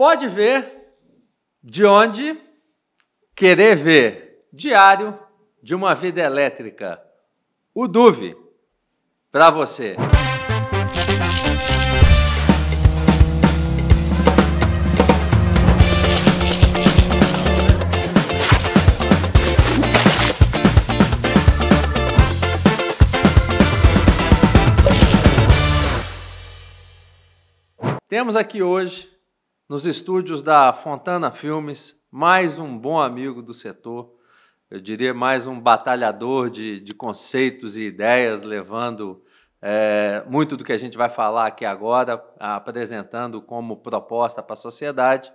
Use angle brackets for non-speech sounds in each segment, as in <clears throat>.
Pode ver de onde querer ver. Diário de uma vida elétrica. O Duve para você. Temos aqui hoje nos estúdios da Fontana Filmes, mais um bom amigo do setor, eu diria mais um batalhador de, de conceitos e ideias, levando é, muito do que a gente vai falar aqui agora, apresentando como proposta para a sociedade.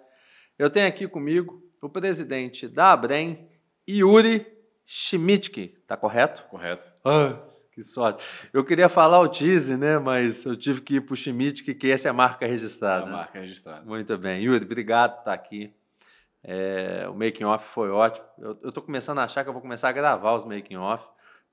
Eu tenho aqui comigo o presidente da ABREM, Yuri Schmitke, está correto? Correto. Ah. Que sorte. Eu queria falar o Tizi, né? Mas eu tive que ir para o Schmidt, que, que essa é a marca registrada. É a né? marca registrada. Muito bem. Yuri, obrigado por estar tá aqui. É, o making off foi ótimo. Eu estou começando a achar que eu vou começar a gravar os making off,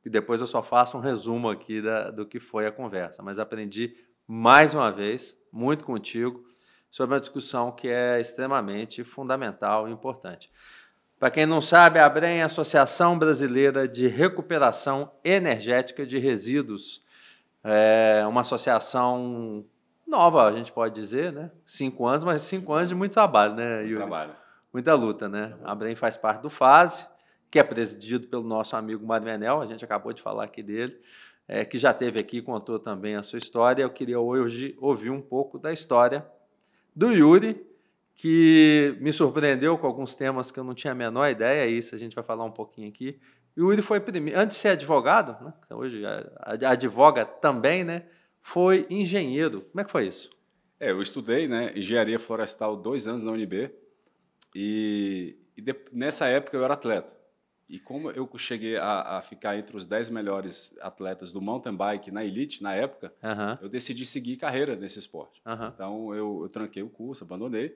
e depois eu só faço um resumo aqui da, do que foi a conversa. Mas aprendi mais uma vez, muito contigo, sobre uma discussão que é extremamente fundamental e importante. Para quem não sabe, a ABREM é a Associação Brasileira de Recuperação Energética de Resíduos. É uma associação nova, a gente pode dizer, né? Cinco anos, mas cinco anos de muito trabalho, né, Yuri? Trabalho. Muita luta, né? A ABREM faz parte do FASE, que é presidido pelo nosso amigo Mário Menel, a gente acabou de falar aqui dele, é, que já teve aqui contou também a sua história. Eu queria hoje ouvir um pouco da história do Yuri que me surpreendeu com alguns temas que eu não tinha a menor ideia, isso a gente vai falar um pouquinho aqui. E o Willi foi primeiro, antes de ser advogado, né, hoje é, advoga também, né, foi engenheiro. Como é que foi isso? É, eu estudei né, engenharia florestal dois anos na UNB e, e de, nessa época eu era atleta. E como eu cheguei a, a, ficar entre os 10 melhores atletas do mountain bike na elite, na época, uhum. eu decidi seguir carreira nesse esporte. Uhum. Então, eu, eu, tranquei o curso, abandonei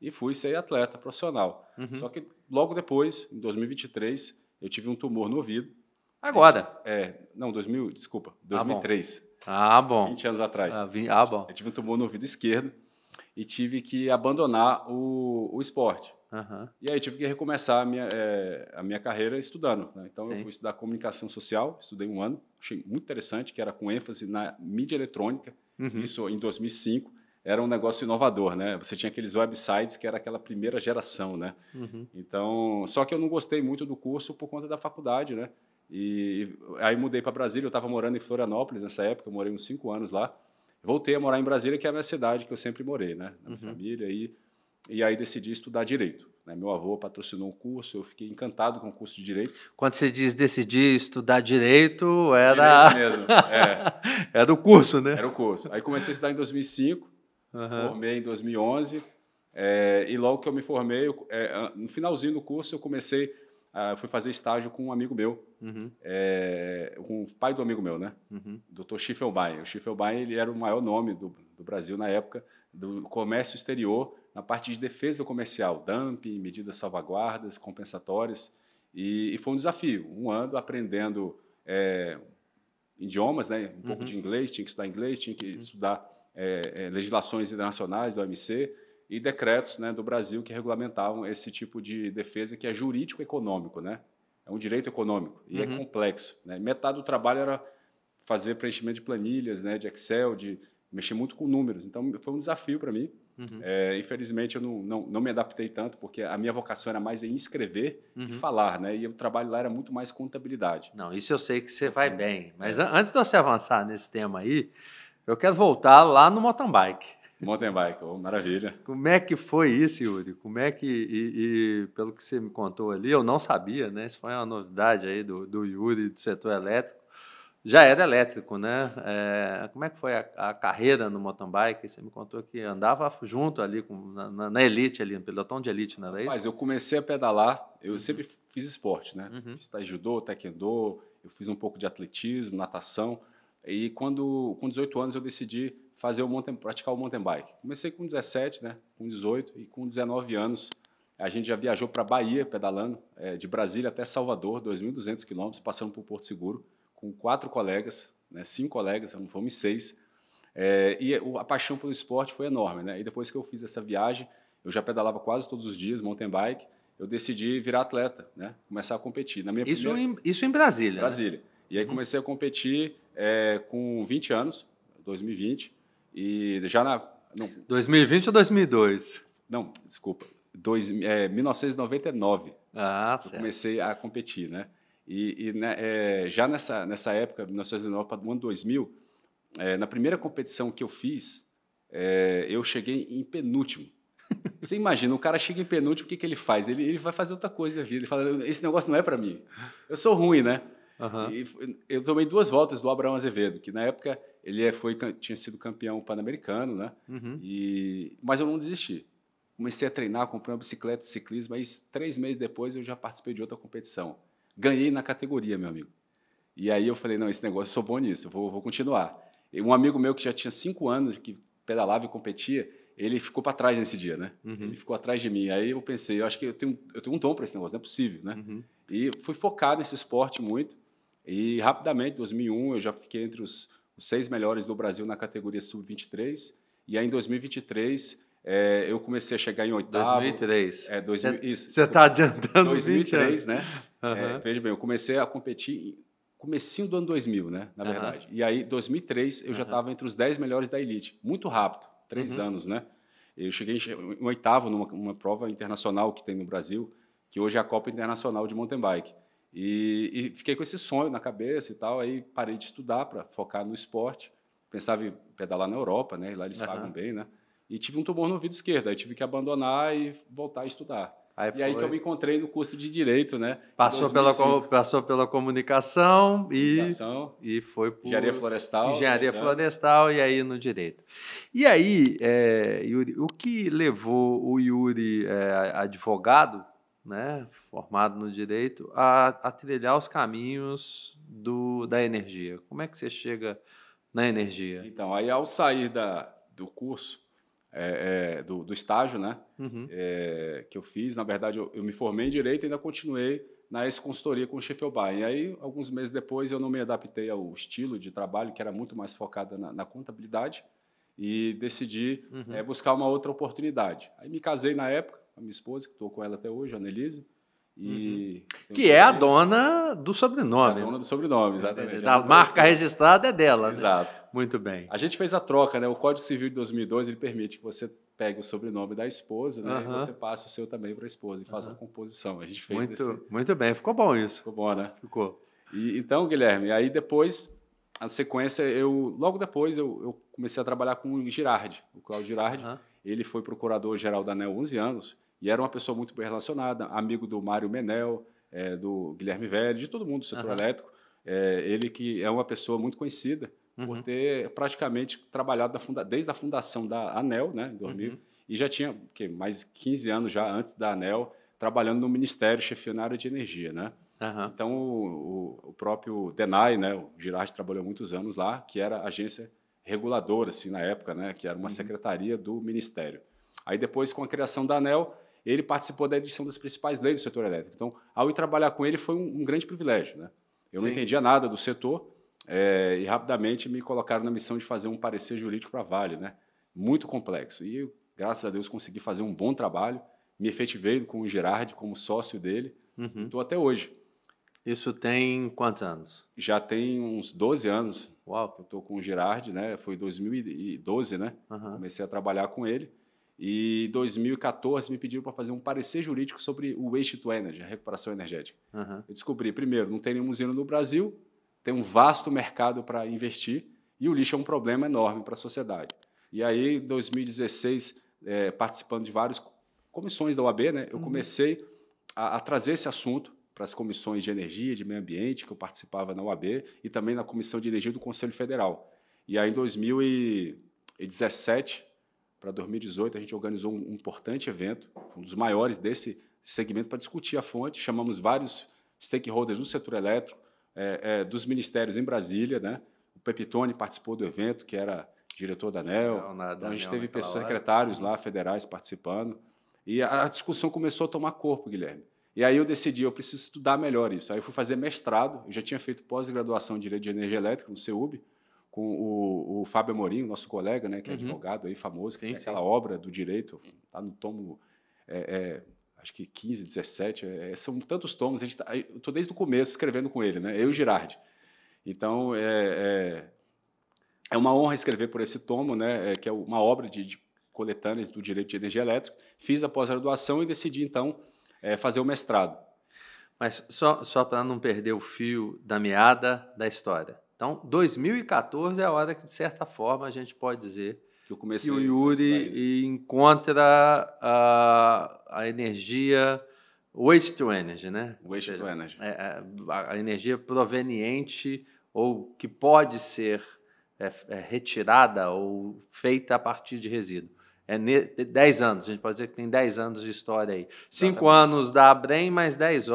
e fui ser atleta profissional. Uhum. Só que logo depois, em 2023, eu tive um tumor no ouvido. Agora? É, não, 2000, desculpa, 2003. Tá ah, bom. 20 anos atrás. Ah, vi, ah bom. Eu tive um tumor no ouvido esquerdo e tive que abandonar o, o esporte. Uhum. E aí tive que recomeçar a minha, é, a minha carreira estudando. Né? Então Sim. eu fui estudar comunicação social, estudei um ano, achei muito interessante, que era com ênfase na mídia eletrônica, uhum. isso em 2005 era um negócio inovador, né? Você tinha aqueles websites que era aquela primeira geração, né? Uhum. Então, só que eu não gostei muito do curso por conta da faculdade, né? E aí mudei para Brasília, eu estava morando em Florianópolis nessa época, eu morei uns cinco anos lá. Voltei a morar em Brasília, que é a minha cidade que eu sempre morei, né? Na minha uhum. família e e aí decidi estudar direito. Né? Meu avô patrocinou um curso, eu fiquei encantado com o curso de direito. Quando você diz decidir estudar direito, era direito mesmo. <laughs> É. era é o curso, né? Era o curso. Aí comecei a estudar em 2005 Uhum. Formei em 2011. É, e logo que eu me formei, eu, é, no finalzinho do curso, eu comecei, a, fui fazer estágio com um amigo meu, uhum. é, com o pai do amigo meu, né? Uhum. Dr. Schiffelbein. O Schiffelbein ele era o maior nome do, do Brasil na época, do comércio exterior, na parte de defesa comercial, dumping, medidas salvaguardas, compensatórias. E, e foi um desafio, um ano aprendendo é, idiomas, né? Um uhum. pouco de inglês, tinha que estudar inglês, tinha que uhum. estudar é, é, legislações internacionais da OMC e decretos né, do Brasil que regulamentavam esse tipo de defesa que é jurídico-econômico, né? É um direito econômico e é uhum. é complexo. Né? Metade do trabalho era fazer preenchimento de planilhas, né, de Excel, de mexer muito com números. Então, foi um desafio para mim. Uhum. É, infelizmente, eu não, não, não, me adaptei tanto, porque a minha vocação era mais em escrever uhum. e falar, né? E o trabalho lá era muito mais contabilidade. Não, isso eu sei que você então, vai bem. Mas é. antes de você avançar nesse tema aí, eu quero voltar lá no mountain bike. Mountain bike, oh, maravilha. Como é que foi isso, Yuri? Como é que, e, e, pelo que você me contou ali, eu não sabia, né? Isso foi uma novidade aí do, do Yuri, do setor elétrico. Já era elétrico, né? É, como é que foi a, a, carreira no mountain bike? Você me contou que andava junto ali com, na, na, elite, ali, no pelotão de elite, não era isso? Mas eu comecei a pedalar, eu uhum. sempre fiz esporte, né? Uhum. Fiz judô, taekwondo, eu fiz um pouco de atletismo, natação. E quando com 18 anos eu decidi fazer o mountain, praticar o mountain bike. Comecei com 17, né? Com 18 e com 19 anos a gente já viajou para Bahia pedalando, é, de Brasília até Salvador, 2.200 quilômetros, passando por Porto Seguro, com quatro colegas, né, cinco colegas, não fomos seis. É, e a paixão pelo esporte foi enorme. Né? E depois que eu fiz essa viagem, eu já pedalava quase todos os dias, mountain bike, eu decidi virar atleta, né? começar a competir. Na minha isso, primeira... em, isso em Brasília? Né? Brasília. Né? E aí uhum. comecei a competir é, com 20 anos, 2020, e já na. Não, 2020 ou 2002? Não, desculpa. Dois, é, 1999. Ah, certo. Comecei a competir, né? E, e né, é, já nessa, nessa época, 1999 para o ano 2000, é, na primeira competição que eu fiz, é, eu cheguei em penúltimo. <laughs> Você imagina, o cara chega em penúltimo, o que, que ele faz? Ele, ele vai fazer outra coisa da vida. Ele fala: esse negócio não é para mim. Eu sou ruim, né? Uhum. E eu tomei duas voltas do Abraão Azevedo, que na época ele é, foi, tinha sido campeão pan-americano, né? Uhum. E, mas eu não desisti. Comecei a treinar, comprei uma bicicleta de ciclismo, mas três meses depois eu já participei de outra competição. Ganhei na categoria, meu amigo. E aí eu falei, não, esse negócio, eu sou bom nisso, eu vou, vou continuar. E um amigo meu que já tinha cinco anos, que pedalava e competia, ele ficou para trás nesse dia, né? Uhum. Ele ficou atrás de mim. Aí eu pensei, eu acho que eu tenho, eu tenho um dom para esse negócio, não é possível, né? Uhum. E fui focado nesse esporte muito. E rapidamente, 2001, eu já fiquei entre os, os seis melhores do Brasil na categoria sub-23. E aí, em 2023, é, eh, eu comecei a chegar em oitavo. 2003. É, isso. Você está adiantando 2003, né? Uhum. É, veja bem, eu comecei a competir comecinho do ano 2000, né? Na verdade. Uhum. E aí, 2003, eu uhum. já estava entre os dez melhores da elite. Muito rápido. Três uhum. anos, né? Eu cheguei em, em oitavo numa prova internacional que tem no Brasil, que hoje é a Copa Internacional de Mountain Bike. E, e, fiquei com esse sonho na cabeça e tal. Aí parei de estudar para focar no esporte. Pensava em pedalar na Europa, né? Lá eles uhum. pagam bem, né? E tive um tumor no ouvido esquerdo. Aí tive que abandonar e voltar a estudar. Aí e foi. aí que eu me encontrei no curso de direito, né? Passou, pela, passou pela comunicação e comunicação, e foi por engenharia florestal, engenharia né, florestal e aí no direito. E aí, é, Yuri, o que levou o Yuri é, advogado né, formado no direito, a, a trilhar os caminhos do, da energia. Como é que você chega na energia? Então, aí ao sair da, do curso, é, é, do, do, estágio, né, uhum. é, que eu fiz, na verdade, eu, eu, me formei em direito e ainda continuei na ex-consultoria com o Scheffelbein. E aí, alguns meses depois, eu não me adaptei ao estilo de trabalho, que era muito mais focada na, na contabilidade, e decidi uhum. É, buscar uma outra oportunidade. Aí me casei na época, a minha esposa, que estou com ela até hoje, a Annelise. E uhum. Que é a dona do sobrenome. É a dona né? do sobrenome, exatamente. Da marca registrada é dela. Né? Exato. Né? Muito bem. A gente fez a troca, né? O Código Civil de 2002 ele permite que você pegue o sobrenome da esposa né? Uhum. e você passe o seu também para a esposa e faça uhum. a composição. A gente fez muito, desse... muito bem, ficou bom isso. Ficou bom, né? Ficou. E, então, Guilherme, aí depois, a sequência, eu logo depois eu, eu comecei a trabalhar com o Girardi, o Cláudio Girardi. Ele foi procurador-geral da ANEL 11 anos e era uma pessoa muito bem relacionada, amigo do Mário Menel, é, do Guilherme Velho, de todo mundo do setor uhum. elétrico. É, ele que é uma pessoa muito conhecida uhum. por ter praticamente trabalhado da desde a fundação da ANEL, né, em 2000, uhum. e já tinha que, mais 15 anos já antes da ANEL, trabalhando no Ministério, chefiando área de energia. Né? Então, o, o, próprio DENAI, né, o Girard trabalhou muitos anos lá, que era agência reguladora, assim, na época, né, que era uma uhum. secretaria do Ministério. Aí depois, com a criação da ANEL, ele participou da edição das principais leis do setor elétrico. Então, ao ir trabalhar com ele, foi um, um grande privilégio. Né? Eu Sim. não entendia nada do setor é, e rapidamente me colocaram na missão de fazer um parecer jurídico para Vale, né? muito complexo. E, graças a Deus, consegui fazer um bom trabalho, me efetivei com o Girardi como sócio dele, uhum. estou até hoje. Isso tem quantos anos? Já tem uns 12 anos. Uau! Eu estou com o Girardi, né? Foi 2012, né? Uhum. Comecei a trabalhar com ele. E 2014 me pediram para fazer um parecer jurídico sobre o waste to energy, a recuperação energética. Uhum. Eu descobri, primeiro, não tem nenhum museu no Brasil, tem um vasto mercado para investir e o lixo é um problema enorme para a sociedade. E aí, em 2016, é, participando de várias comissões da UAB, né, eu uhum. comecei a, a trazer esse assunto para as comissões de energia, de meio ambiente, que eu participava na UAB, e também na Comissão de Energia do Conselho Federal. E aí, em 2017, para 2018, a gente organizou um importante evento, um dos maiores desse segmento, para discutir a fonte. Chamamos vários stakeholders do setor elétrico, é, é, dos ministérios em Brasília. Né? O Pepitone participou do evento, que era diretor da ANEL. Não, nada, então, a gente teve pessoas, secretários lá, federais, participando. E a, a discussão começou a tomar corpo, Guilherme. E aí eu decidi, eu preciso estudar melhor isso. Aí eu fui fazer mestrado, eu já tinha feito pós-graduação em Direito de Energia Elétrica, no CEUB, com o, o Fábio Amorim, nosso colega, né, que é uhum. advogado aí, famoso, que sim, tem aquela obra do direito, tá no tomo, é, é, acho que 15, 17, é, é, são tantos tomos, a gente tá, eu desde o começo escrevendo com ele, né, eu e o Girardi. Então, é, é, é uma honra escrever por esse tomo, né, é, que é uma obra de, de coletâneas do direito de energia elétrica, fiz a pós-graduação e decidi, então, fazer o mestrado. Mas só, só para não perder o fio da meada da história. Então, 2014 é a hora que, de certa forma, a gente pode dizer que, que o Yuri encontra a, a energia waste to energy, né? Waste seja, to energy. É, é, a, a, energia proveniente ou que pode ser é, é, retirada ou feita a partir de resíduo. É 10 anos, a gente pode dizer que tem 10 anos de história aí. 5 anos da ABREM, mas 10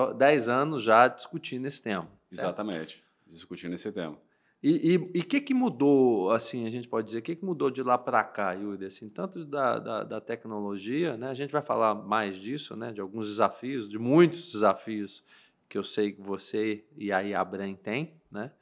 anos já discutindo esse tema. Certo? Exatamente, discutindo esse tema. E o que, que mudou, assim, a gente pode dizer, o que, que mudou de lá para cá, Yuri? Assim, tanto da, da, da, tecnologia, né? a gente vai falar mais disso, né? de alguns desafios, de muitos desafios que eu sei que você e a Iabran têm, né?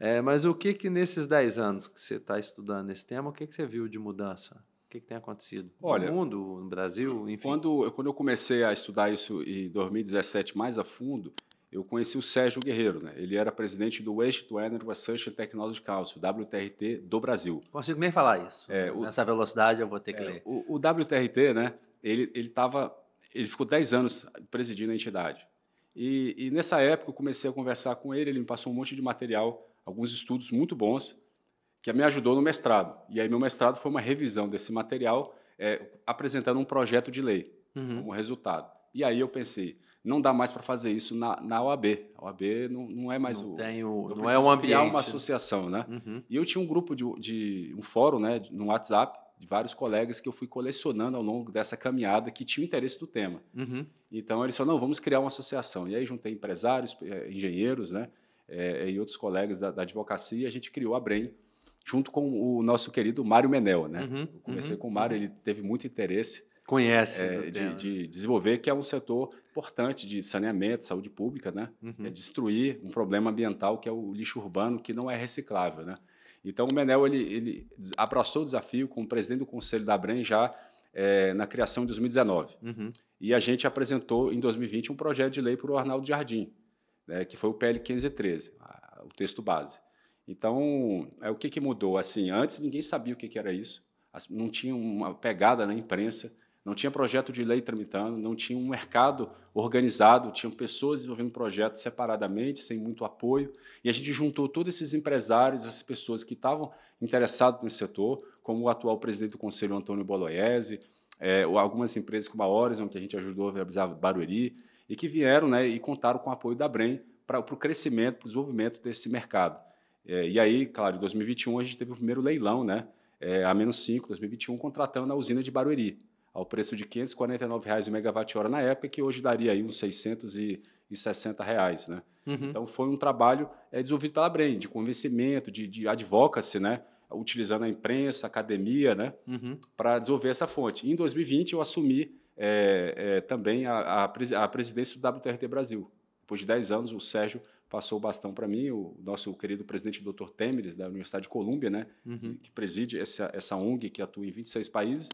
É, mas o que que nesses 10 anos que você está estudando esse tema, o que, que você viu de mudança? O que, que tem acontecido? Olha, no mundo, no Brasil, enfim? Quando, quando eu comecei a estudar isso em 2017 mais a fundo, eu conheci o Sérgio Guerreiro, né? Ele era presidente do Waste to Energy Research Technology Council, WTRT, do Brasil. Consigo nem falar isso. É, o, Nessa velocidade eu vou ter que é, ler. O, o, WTRT, né? Ele, ele, tava, ele ficou 10 anos presidindo a entidade. E, e, nessa época eu comecei a conversar com ele, ele me passou um monte de material, alguns estudos muito bons, que me ajudou no mestrado. E aí meu mestrado foi uma revisão desse material, é, apresentando um projeto de lei uhum. como resultado. E aí eu pensei, não dá mais para fazer isso na, na OAB. A OAB não, não é mais não o. Tem o não é um ambiente. criar uma associação, né? Uhum. E eu tinha um grupo de, de um fórum, né, no WhatsApp, de vários colegas que eu fui colecionando ao longo dessa caminhada que tinha interesse do tema. Uhum. Então eles falaram: não, vamos criar uma associação. E aí juntei empresários, eh, engenheiros, né? É, e outros colegas da, da advocacia, e a gente criou a BREM junto com o nosso querido Mário Menel, né? Uhum. Eu comecei uhum. com o Mário, uhum. ele teve muito interesse Conhece. É, né, de, de, desenvolver, que é um setor importante de saneamento, saúde pública, né? É uhum. É destruir um problema ambiental que é o lixo urbano, que não é reciclável, né? Então, o Menel ele, ele abraçou o desafio com o presidente do Conselho da Abren já é, na criação de 2019. Uhum. E a gente apresentou em 2020 um projeto de lei para o Arnaldo Jardim, né, que foi o PL 1513, a, o texto base. Então, é, o que, que mudou? Assim, antes ninguém sabia o que, que era isso, não tinha uma pegada na imprensa. Não tinha projeto de lei tramitando, não tinha um mercado organizado, tinham pessoas desenvolvendo projetos separadamente, sem muito apoio. E a gente juntou todos esses empresários, essas pessoas que estavam interessadas nesse setor, como o atual presidente do Conselho, Antônio Boloese, é, algumas empresas como a Horizon, que a gente ajudou a viabilizar Barueri, e que vieram né, e contaram com o apoio da BREM para o crescimento, para o desenvolvimento desse mercado. É, e aí, claro, em 2021 a gente teve o primeiro leilão, né, é, a menos 5, 2021, contratando a usina de Barueri ao preço de R$ 549,00 o megawatt-hora na época, que hoje daria aí uns R$ 660. Reais, né? Uhum. Então, foi um trabalho é, desenvolvido pela Brain, de convencimento, de, de advocacy, né? utilizando a imprensa, a academia, né? Uhum. para desenvolver essa fonte. E em 2020, eu assumi é, é, também a, a, presidência do WTRT Brasil. Depois de 10 anos, o Sérgio passou o bastão para mim, o nosso querido presidente Dr. Temeres, da Universidade de Colômbia, né? Uhum. Que, que, preside essa, essa ONG que atua em 26 países.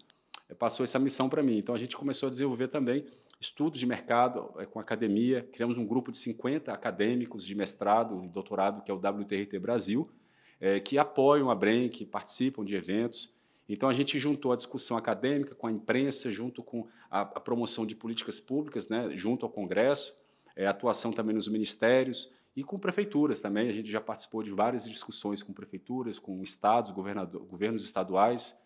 É, passou essa missão para mim. Então a gente começou a desenvolver também estudos de mercado é, com academia, criamos um grupo de 50 acadêmicos de mestrado e doutorado, que é o WTRT Brasil, é, que apoiam a BREM, que participam de eventos. Então a gente juntou a discussão acadêmica com a imprensa, junto com a, a promoção de políticas públicas, né, junto ao Congresso, é, atuação também nos ministérios e com prefeituras também. A gente já participou de várias discussões com prefeituras, com estados, governos estaduais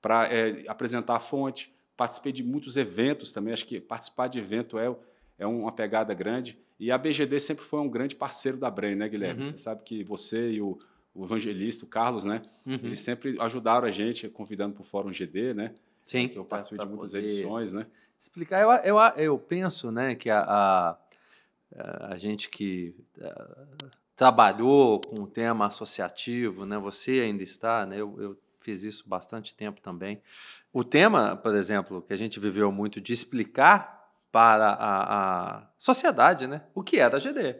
para é, eh, apresentar a fonte. Participei de muitos eventos também, acho que participar de evento é, é uma pegada grande. E a BGD sempre foi um grande parceiro da Brain, né, Guilherme? Uhum. Você sabe que você e o, o evangelista, o Carlos, né? Uhum. Eles sempre ajudaram a gente, convidando para o Fórum GD, né? Sim. Que eu participei pra, pra de muitas edições, né? Explicar, eu, eu, eu penso, né, que a, a, a gente que a, eh, trabalhou com o tema associativo, né? Você ainda está, né? Eu, eu fiz isso bastante tempo também. O tema, por exemplo, que a gente viveu muito de explicar para a, a sociedade né, o que era a GD.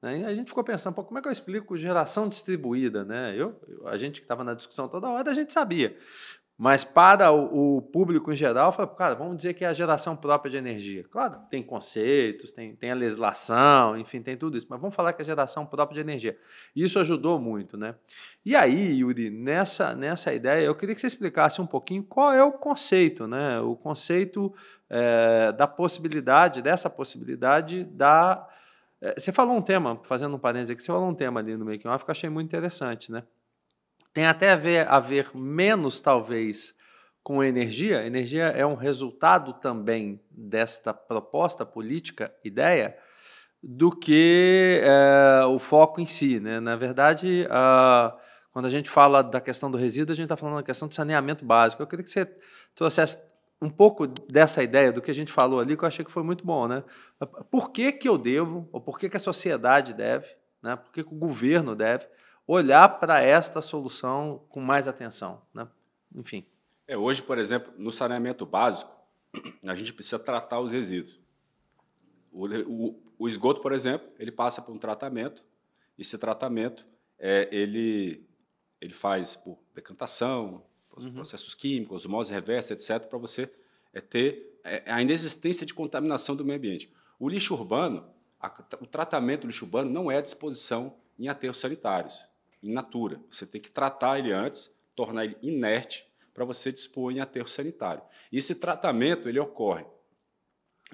Né, e a gente ficou pensando, como é que eu explico geração distribuída? Né? Eu, a gente que estava na discussão toda hora, a gente sabia. Mas para o, o público em geral, fala, cara, vamos dizer que é a geração própria de energia. Claro, tem conceitos, tem, tem a legislação, enfim, tem tudo isso, mas vamos falar que é a geração própria de energia. Isso ajudou muito, né? E aí, Yuri, nessa, nessa ideia, eu queria que você explicasse um pouquinho qual é o conceito, né? O conceito é, da possibilidade, dessa possibilidade da. É, você falou um tema, fazendo um parênteses aqui, você falou um tema ali no making off que eu achei muito interessante, né? Tem até a ver, a ver menos, talvez, com energia. Energia é um resultado também desta proposta política, ideia, do que é, o foco em si. Né? Na verdade, a, quando a gente fala da questão do resíduo, a gente está falando da questão de saneamento básico. Eu queria que você trouxesse um pouco dessa ideia do que a gente falou ali, que eu achei que foi muito bom. Né? Por que, que eu devo, ou por que, que a sociedade deve, né? por que, que o governo deve olhar para esta solução com mais atenção. Né? Enfim. É, hoje, por exemplo, no saneamento básico, <clears throat> a gente precisa tratar os resíduos. O, o, o esgoto, por exemplo, ele passa por um tratamento. Esse tratamento, é, ele, ele faz por decantação, uhum. processos químicos, osmose reversa, etc., para você é, ter é, é, a inexistência de contaminação do meio ambiente. O lixo urbano, a, o tratamento do lixo urbano não é à disposição em aterros sanitários in natura. Você tem que tratar ele antes, tornar ele inerte para você dispor em aterro sanitário. E esse tratamento ele ocorre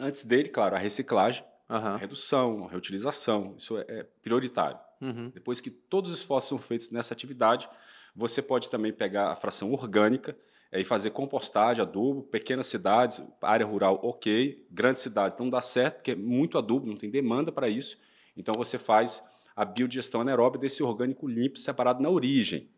antes dele, claro, a reciclagem, uhum. a redução, a reutilização, isso é, é prioritário. Uhum. Depois que todos os esforços são feitos nessa atividade, você pode também pegar a fração orgânica é, e fazer compostagem, adubo, pequenas cidades, área rural, ok, grandes cidades não dá certo, porque é muito adubo, não tem demanda para isso, então você faz a biodigestão anaeróbica desse orgânico limpo separado na origem.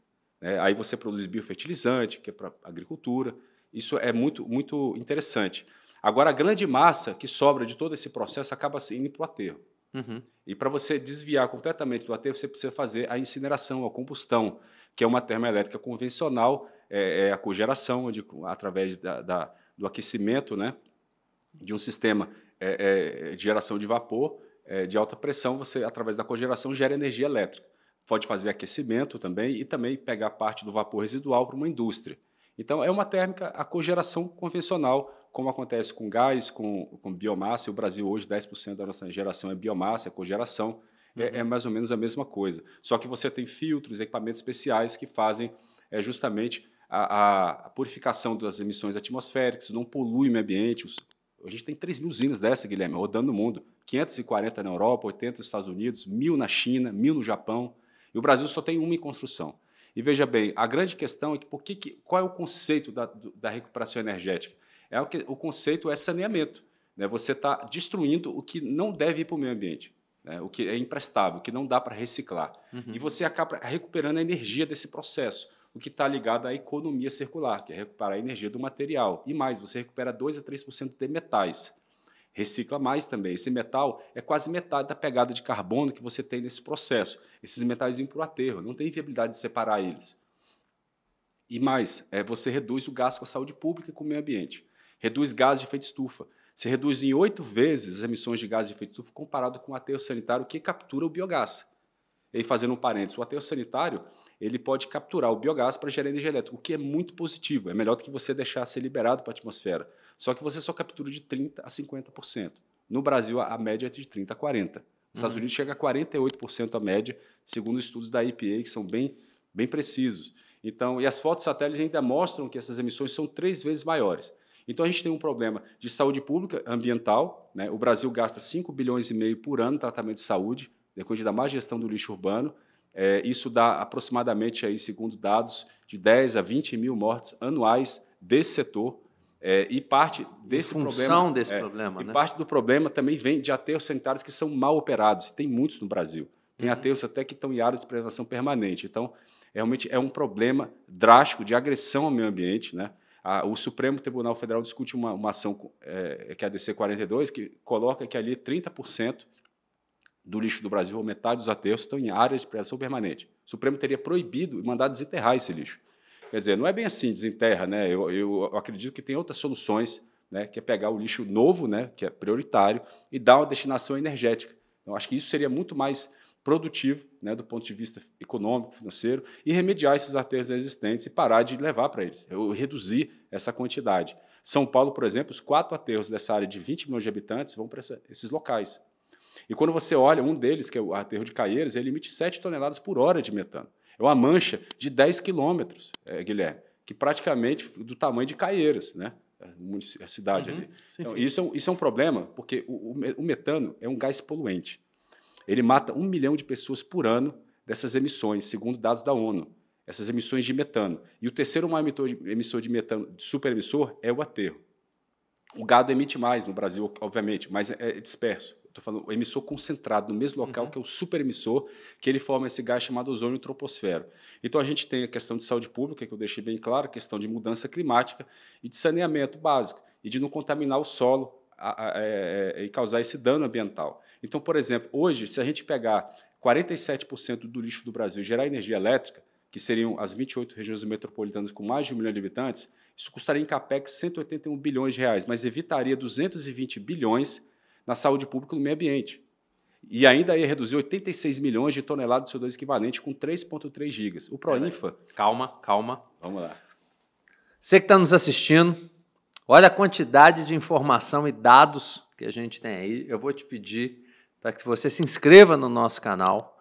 Né? aí você produz biofertilizante, que é para agricultura. Isso é muito, muito interessante. Agora, a grande massa que sobra de todo esse processo acaba indo para o aterro. Uhum. E para você desviar completamente do aterro, você precisa fazer a incineração, a combustão, que é uma termoelétrica convencional, é, é a cogeração, através da, da, do aquecimento né, de um sistema é, é de geração de vapor, é, de alta pressão, você, através da cogeração, gera energia elétrica. Pode fazer aquecimento também e também pegar parte do vapor residual para uma indústria. Então, é uma térmica, a cogeração convencional, como acontece com gás, com, com biomassa. E o Brasil hoje, 10% da nossa geração é biomassa, é cogeração. É, uhum. É, é, mais ou menos a mesma coisa. Só que você tem filtros, equipamentos especiais que fazem é, justamente a, a, purificação das emissões atmosféricas, não polui o meio ambiente, a gente tem 3 mil usinas dessa, Guilherme, rodando o mundo. 540 na Europa, 80 nos Estados Unidos, mil na China, mil no Japão. E o Brasil só tem uma em construção. E veja bem, a grande questão é que, por que, que qual é o conceito da, da recuperação energética? É o, que, o conceito é saneamento. Né? Você está destruindo o que não deve ir para o meio ambiente, né? o que é imprestável, o que não dá para reciclar. Uhum. E você acaba recuperando a energia desse processo o que está ligado à economia circular, que é recuperar a energia do material. E mais, você recupera 2 a 3% de metais. Recicla mais também. Esse metal é quase metade da pegada de carbono que você tem nesse processo. Esses metais indo para o aterro, não tem viabilidade de separar eles. E mais, é, você reduz o gasto com a saúde pública e com o meio ambiente. Reduz gases de efeito estufa. Você reduz em oito vezes as emissões de gases de efeito estufa comparado com o aterro sanitário que captura o biogás. E aí, fazendo um parênteses, o aterro sanitário ele pode capturar o biogás para gerar energia elétrica, o que é muito positivo. É melhor do que você deixar ser liberado para a atmosfera. Só que você só captura de 30% a 50%. No Brasil, a média é de 30% a 40%. Nos uhum. Estados Unidos chega a 48% a média, segundo estudos da EPA, que são bem, bem precisos. Então, e as fotos satélites ainda mostram que essas emissões são três vezes maiores. Então a gente tem um problema de saúde pública, ambiental. Né? O Brasil gasta 5 bilhões e meio por ano em tratamento de saúde, depois da má gestão do lixo urbano. É, isso dá aproximadamente, aí, segundo dados, de 10 a 20 mil mortes anuais desse setor. É, e parte desse problema, desse é, problema. E né? parte do problema também vem de aterros sanitários que são mal operados. Tem muitos no Brasil. Tem uhum. aterros até que estão em área de preservação permanente. Então, realmente é um problema drástico de agressão ao meio ambiente. Né? A, o Supremo Tribunal Federal discute uma, uma ação é, que é a DC 42, que coloca que ali 30% do lixo do Brasil, ou metade dos aterros, estão em áreas de preservação permanente. O Supremo teria proibido e mandado desenterrar esse lixo. Quer dizer, não é bem assim, desenterra, né? Eu, eu acredito que tem outras soluções, né? Que é pegar o lixo novo, né? Que é prioritário e dar uma destinação energética. Eu então, acho que isso seria muito mais produtivo, né? Do ponto de vista econômico, financeiro e remediar esses aterros existentes e parar de levar para eles, ou reduzir essa quantidade. São Paulo, por exemplo, os quatro aterros dessa área de 20 milhões de habitantes vão para esses locais. E quando você olha, um deles, que é o aterro de Caieiras, ele emite 7 toneladas por hora de metano. É uma mancha de 10 quilômetros, é, Guilherme, que praticamente do tamanho de Caieiras, né? a cidade uhum, ali. Sim, então, sim. Isso, é um, isso é um problema, porque o, o, metano é um gás poluente. Ele mata um milhão de pessoas por ano dessas emissões, segundo dados da ONU, essas emissões de metano. E o terceiro maior emissor de, emissor de metano, de superemissor, é o aterro. O gado emite mais no Brasil, obviamente, mas é, é disperso. Estou falando o emissor concentrado no mesmo local uhum. que é o super emissor, que ele forma esse gás chamado ozônio troposfero. Então a gente tem a questão de saúde pública, que eu deixei bem claro, a questão de mudança climática e de saneamento básico, e de não contaminar o solo a, a, a, é, é, e causar esse dano ambiental. Então, por exemplo, hoje, se a gente pegar 47% do lixo do Brasil e gerar energia elétrica, que seriam as 28 regiões metropolitanas com mais de um milhão de habitantes, isso custaria em capex 181 bilhões de reais, mas evitaria 220 bilhões na saúde pública e no meio ambiente. E ainda ia reduzir 86 milhões de toneladas de CO2 equivalente com 3,3 gigas. O Proinfa. Calma, calma. Vamos lá. Você que está nos assistindo, olha a quantidade de informação e dados que a gente tem aí. Eu vou te pedir para que você se inscreva no nosso canal.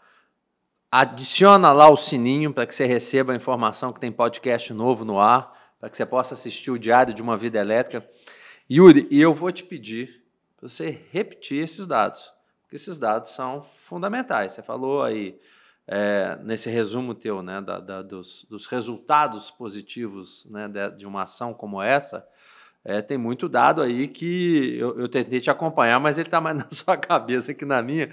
Adiciona lá o sininho para que você receba a informação que tem podcast novo no ar, para que você possa assistir o Diário de uma Vida Elétrica. Yuri, e eu vou te pedir para você repetir esses dados, porque esses dados são fundamentais. Você falou aí é, nesse resumo teu, né, da, da, dos, dos, resultados positivos né, de, de, uma ação como essa, é, tem muito dado aí que eu, eu tentei te acompanhar, mas ele está mais <laughs> na sua cabeça que na minha.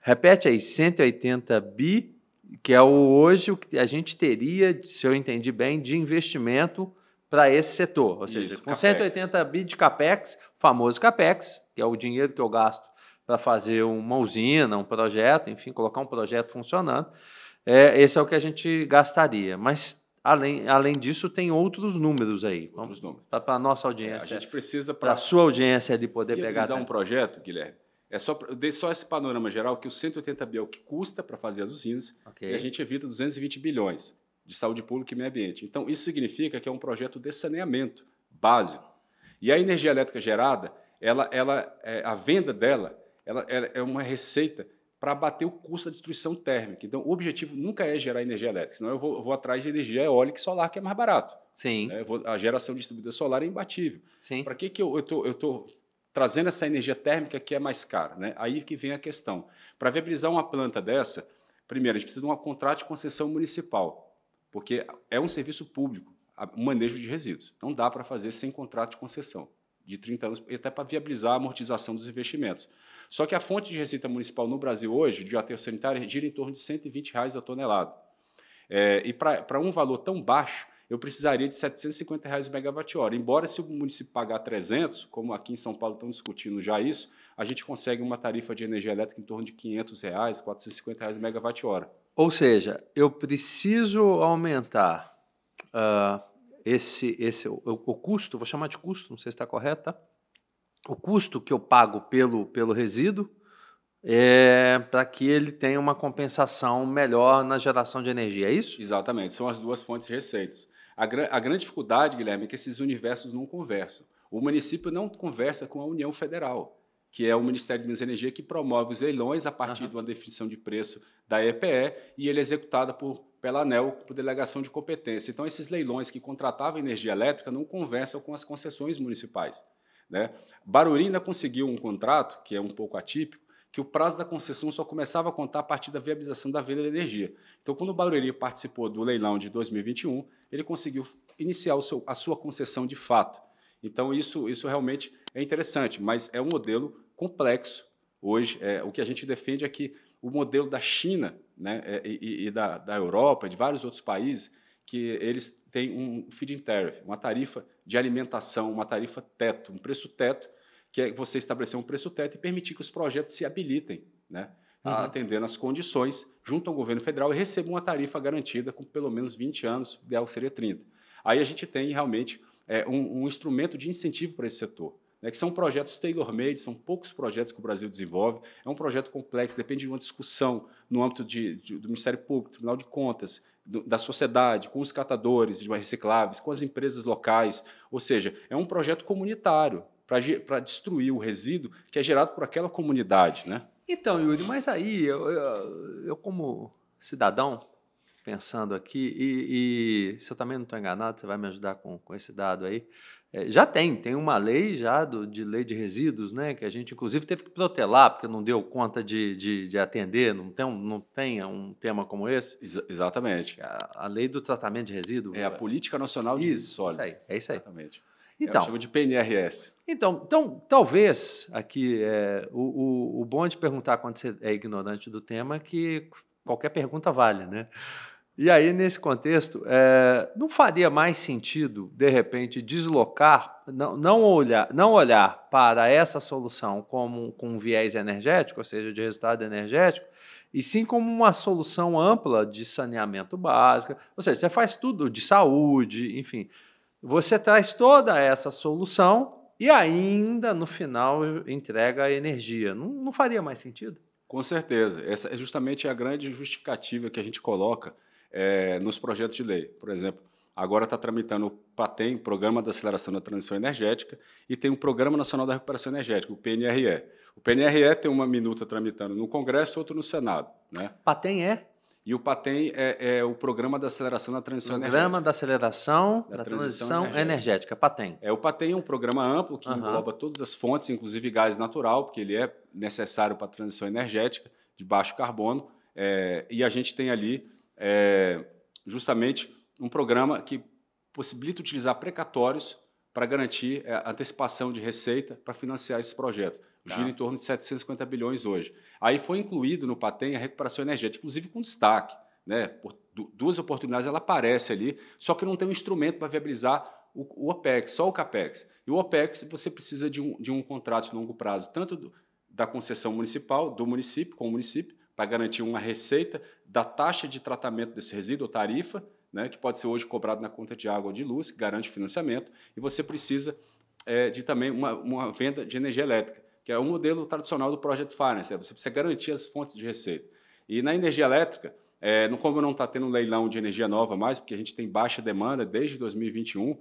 Repete aí, 180 bi, que é o, hoje o que a gente teria, se eu entendi bem, de investimento para esse setor. Ou seja, Isso, com capex. 180 bi de capex, famoso capex, que é o dinheiro que eu gasto para fazer uma usina, um projeto, enfim, colocar um projeto funcionando, é, esse é o que a gente gastaria. Mas Além, além disso, tem outros números aí. Outros números. Para a nossa audiência. É, a gente precisa para a sua audiência de poder pegar. um projeto, Guilherme. É só eu dei só esse panorama geral que os 180 bi é o que custa para fazer as usinas okay. e a gente evita 220 bilhões de saúde pública e meio ambiente. Então, isso significa que é um projeto de saneamento básico. E a energia elétrica gerada, ela, ela, é, a venda dela, ela, ela é uma receita para bater o custo da destruição térmica. Então, o objetivo nunca é gerar energia elétrica, senão eu vou, eu vou atrás de energia eólica e solar, que é mais barato. Sim. É, vou, a geração distribuída solar é imbatível. Sim. Para que, que eu estou eu tô trazendo essa energia térmica que é mais cara? Né? Aí que vem a questão. Para viabilizar uma planta dessa, primeiro, a gente precisa de um contrato de concessão municipal porque é um serviço público, o manejo de resíduos. Não dá para fazer sem contrato de concessão de 30 anos, até para viabilizar a amortização dos investimentos. Só que a fonte de receita municipal no Brasil hoje, de aterro sanitário, gira em torno de 120 reais a tonelada. É, e para um valor tão baixo, eu precisaria de 750 reais o megawatt-hora. Embora se o município pagar 300, como aqui em São Paulo estão discutindo já isso, a gente consegue uma tarifa de energia elétrica em torno de 500 reais, 450 reais megawatt-hora. Ou seja, eu preciso aumentar uh, esse, esse o, o, custo, vou chamar de custo, não sei se está correto, tá? o custo que eu pago pelo, pelo resíduo é, para que ele tenha uma compensação melhor na geração de energia, é isso? Exatamente, são as duas fontes receitas. A, a grande dificuldade, Guilherme, é que esses universos não conversam. O município não conversa com a União Federal que é o Ministério de Minas e Energia que promove os leilões a partir uhum. de uma definição de preço da EPE e ele é executado por, pela ANEL por delegação de competência. Então, esses leilões que contratavam energia elétrica não conversam com as concessões municipais. Né? Barueri ainda conseguiu um contrato, que é um pouco atípico, que o prazo da concessão só começava a contar a partir da viabilização da venda de energia. Então, quando o Baruri participou do leilão de 2021, ele conseguiu iniciar seu, a sua concessão de fato. Então, isso, isso realmente é interessante, mas é um modelo complexo. Hoje, é, o que a gente defende é que o modelo da China né, é, e, e da, da Europa, de vários outros países, que eles têm um feed-in tariff, uma tarifa de alimentação, uma tarifa teto, um preço teto, que é você estabelecer um preço teto e permitir que os projetos se habilitem, né, uhum. atendendo as condições, junto ao governo federal e recebam uma tarifa garantida com pelo menos 20 anos, o ideal seria 30. Aí a gente tem realmente é, um, um instrumento de incentivo para esse setor né, que são projetos tailor-made, são poucos projetos que o Brasil desenvolve. É um projeto complexo, depende de uma discussão no âmbito de, de, do Ministério Público, Tribunal de Contas, do, da sociedade, com os catadores de recicláveis, com as empresas locais. Ou seja, é um projeto comunitário para destruir o resíduo que é gerado por aquela comunidade. Né? Então, Yuri, mas aí, eu, eu, eu como cidadão, pensando aqui, e, e se eu também não estou enganado, você vai me ajudar com, com esse dado aí. É, já tem, tem uma lei já do, de lei de resíduos, né? Que a gente, inclusive, teve que protelar, porque não deu conta de, de, de atender, não tem, um, não tem um tema como esse. Ex exatamente. A, a, lei do tratamento de resíduos É a Política Nacional de Resíduos Sólidos. Isso aí, é isso aí. Exatamente. É então, é, chama de PNRS. Então, então talvez aqui é, o, o, o bom é de perguntar quando você é ignorante do tema é que qualquer pergunta vale, né? E aí, nesse contexto, é, não faria mais sentido, de repente, deslocar, não, não, olhar, não olhar para essa solução como com viés energético, ou seja, de resultado energético, e sim como uma solução ampla de saneamento básico. Ou seja, você faz tudo de saúde, enfim. Você traz toda essa solução e ainda, no final, entrega a energia. não, não faria mais sentido? Com certeza. Essa é justamente a grande justificativa que a gente coloca é, nos projetos de lei. Por exemplo, agora está tramitando o PATEM, Programa de Aceleração da Transição Energética, e tem o Programa Nacional da Recuperação Energética, o PNRE. O PNRE tem uma minuta tramitando no Congresso, outro no Senado. Né? PATEM é? E o PATEM é, é, o Programa da Aceleração da Transição programa Energética. Programa da Aceleração da, da Transição, Transição, Energética, PATEM. É, o PATEM é um programa amplo que uhum. engloba todas as fontes, inclusive gás natural, porque ele é necessário para a transição energética de baixo carbono. É, e a gente tem ali é, justamente um programa que possibilita utilizar precatórios para garantir é, antecipação de receita para financiar esses projetos. Tá. Gira em torno de 750 bilhões hoje. Aí foi incluído no PATEM a recuperação energética, inclusive com destaque. Né? Por duas oportunidades ela aparece ali, só que não tem um instrumento para viabilizar o, o, OPEX, só o CAPEX. E o OPEX você precisa de um, de um contrato de longo prazo, tanto do, da concessão municipal, do município, com o município, para garantir uma receita da taxa de tratamento desse resíduo, ou tarifa, né, que pode ser hoje cobrado na conta de água ou de luz, que garante financiamento, e você precisa é, de também uma, uma, venda de energia elétrica, que é o um modelo tradicional do Project Finance, é, você precisa garantir as fontes de receita. E na energia elétrica, é, como não está tendo leilão de energia nova mais, porque a gente tem baixa demanda desde 2021,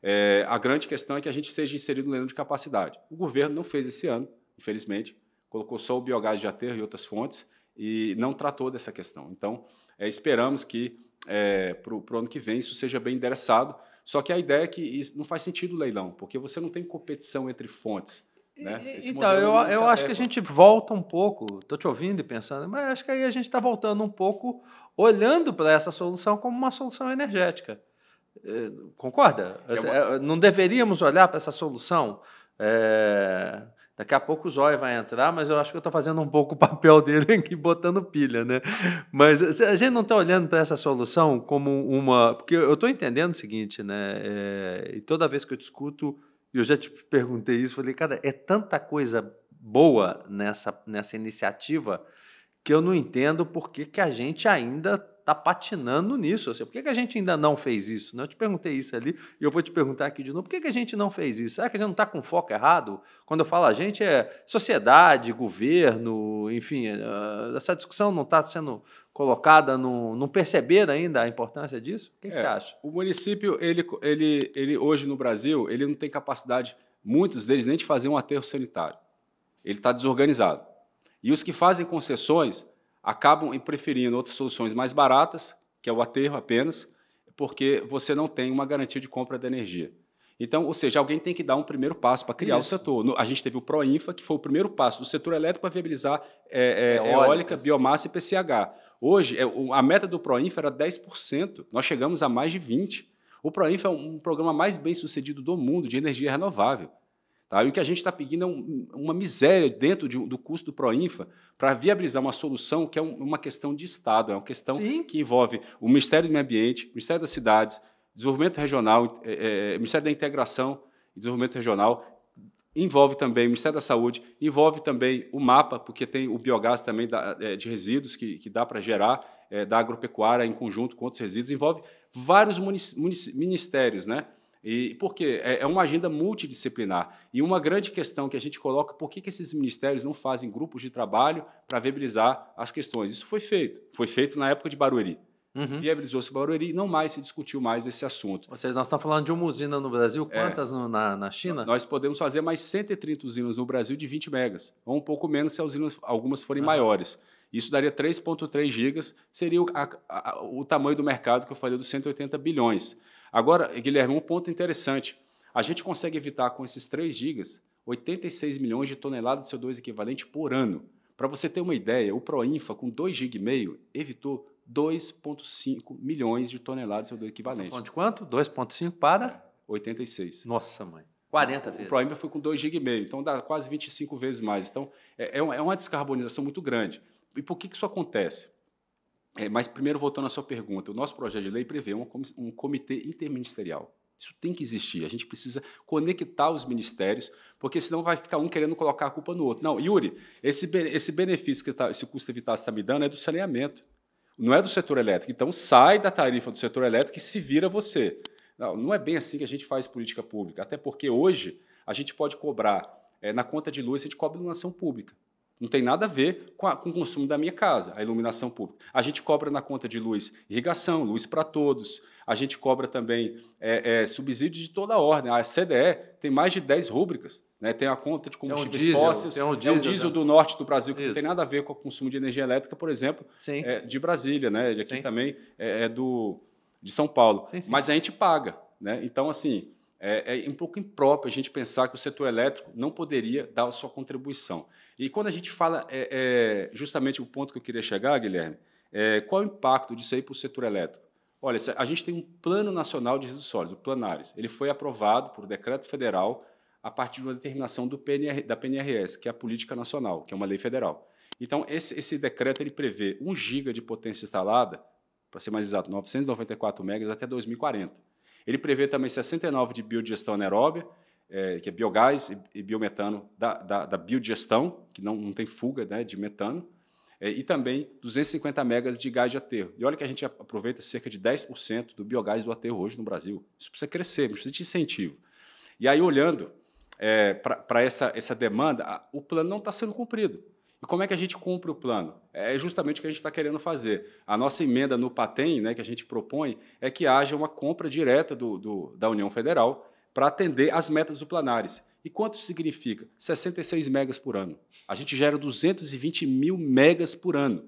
é, a grande questão é que a gente seja inserido no leilão de capacidade. O governo não fez esse ano, infelizmente, colocou só o biogás de aterro e outras fontes, e não tratou dessa questão. Então, é, esperamos que é, para o ano que vem isso seja bem endereçado. Só que a ideia é que não faz sentido o leilão, porque você não tem competição entre fontes. Né? Então, eu, eu acho que a gente volta um pouco, estou te ouvindo e pensando, mas acho que aí a gente está voltando um pouco olhando para essa solução como uma solução energética. Eh, concorda? É uma... Eh, não deveríamos olhar para essa solução é, Daqui a pouco o Zóia vai entrar, mas eu acho que eu estou fazendo um pouco o papel dele <laughs> aqui, botando pilha, né? Mas a gente não está olhando para essa solução como uma... Porque eu estou entendendo o seguinte, né? É... E toda vez que eu discuto, eu já te perguntei isso, falei, cara, é tanta coisa boa nessa, nessa iniciativa que eu não entendo por que, que a gente ainda está patinando nisso. Assim, por que, que a gente ainda não fez isso? Né? Eu te perguntei isso ali e eu vou te perguntar aqui de novo. Por que, que a gente não fez isso? Será que a gente não está com foco errado? Quando eu falo a gente, é sociedade, governo, enfim, é, essa discussão não está sendo colocada no, não perceber ainda a importância disso? O que, é, que, você acha? O município, ele, ele, ele hoje no Brasil, ele não tem capacidade, muitos deles, nem de fazer um aterro sanitário. Ele está desorganizado. E os que fazem concessões acabam preferindo outras soluções mais baratas, que é o aterro apenas, porque você não tem uma garantia de compra da energia. Então, ou seja, alguém tem que dar um primeiro passo para criar Isso. o setor. A gente teve o Proinfa, que foi o primeiro passo do setor elétrico para viabilizar é, é, eólica, eólica, biomassa e PCH. Hoje, é, a meta do Proinfa era 10%, nós chegamos a mais de 20%. O Proinfa é um programa mais bem sucedido do mundo de energia renovável. Tá? E o que a gente está pedindo é um, uma miséria dentro de, do custo do Proinfa para viabilizar uma solução que é um, uma questão de Estado, é uma questão Sim. que envolve o Ministério do Meio Ambiente, o Ministério das Cidades, Desenvolvimento Regional, é, é, é, Ministério da Integração e Desenvolvimento Regional, envolve também o Ministério da Saúde, envolve também o mapa, porque tem o biogás também da, é, de resíduos que, que dá para gerar é, da agropecuária em conjunto com outros resíduos, envolve vários ministérios, né? E por quê? É, é uma agenda multidisciplinar. E uma grande questão que a gente coloca, por que, que esses ministérios não fazem grupos de trabalho para viabilizar as questões? Isso foi feito. Foi feito na época de Barueri. Uhum. Viabilizou-se Barueri e não mais se discutiu mais esse assunto. Ou seja, nós estamos falando de uma usina no Brasil, é. quantas é, no, na, na China? Nós podemos fazer mais 130 usinas no Brasil de 20 megas, ou um pouco menos se as usinas, algumas forem uhum. maiores. Isso daria 3,3 gigas, seria o, a, a, o tamanho do mercado que eu falei dos 180 bilhões. Agora, Guilherme, um ponto interessante. A gente consegue evitar com esses 3 gigas 86 milhões de toneladas de CO2 equivalente por ano. Para você ter uma ideia, o Proinfa, com 2,5 GB, evitou 2,5 milhões de toneladas de CO2 tá equivalente. Você de quanto? 2,5 para? 86. É, Nossa, mãe. 40 vezes. O Proinfa foi com 2,5 GB, então dá quase 25 vezes mais. Então, é, é, é uma descarbonização muito grande. E por que, que isso acontece? É, mas primeiro, voltando à sua pergunta, o nosso projeto de lei prevê um, um comitê interministerial. Isso tem que existir. A gente precisa conectar os ministérios, porque senão vai ficar um querendo colocar a culpa no outro. Não, Yuri, esse, esse benefício, que tá, esse custo evitado está me dando é do saneamento, não é do setor elétrico. Então, sai da tarifa do setor elétrico e se vira você. Não, não é bem assim que a gente faz política pública. Até porque hoje a gente pode cobrar, é, na conta de luz, a gente cobra iluminação pública. Não tem nada a ver com, a, com, o consumo da minha casa, a iluminação pública. A gente cobra na conta de luz irrigação, luz para todos. A gente cobra também é, é, subsídio de toda a ordem. A CDE tem mais de 10 rúbricas. Né? Tem a conta de combustíveis é um diesel, fósseis, um diesel, é né? o diesel do norte do Brasil, que isso. não tem nada a ver com o consumo de energia elétrica, por exemplo, é, de Brasília, né? de aqui sim. também é, é, do, de São Paulo. Sim, sim. Mas a gente paga. Né? Então, assim, é, é um pouco impróprio a gente pensar que o setor elétrico não poderia dar a sua contribuição. E quando a gente fala, é, é, justamente o ponto que eu queria chegar, Guilherme, é, qual o impacto disso aí para o setor elétrico? Olha, a gente tem um Plano Nacional de Resíduos Sólidos, o Planares. Ele foi aprovado por decreto federal a partir de uma determinação do PNR, da PNRS, que é a Política Nacional, que é uma lei federal. Então, esse, esse decreto ele prevê 1 giga de potência instalada, para ser mais exato, 994 megas até 2040. Ele prevê também 69 de biodigestão anaeróbia é, que é biogás e, e biometano da, da, da, biodigestão, que não, não tem fuga né, de metano, é, e também 250 megas de gás de aterro. E olha que a gente aproveita cerca de 10% do biogás do aterro hoje no Brasil. Isso precisa crescer, precisa de incentivo. E aí, olhando é, para essa, essa demanda, a, o plano não está sendo cumprido. E como é que a gente cumpre o plano? É justamente o que a gente está querendo fazer. A nossa emenda no PATEM, né, que a gente propõe, é que haja uma compra direta do, do da União Federal para atender as metas do Planares. E quanto isso significa? 66 megas por ano. A gente gera 220 mil megas por ano.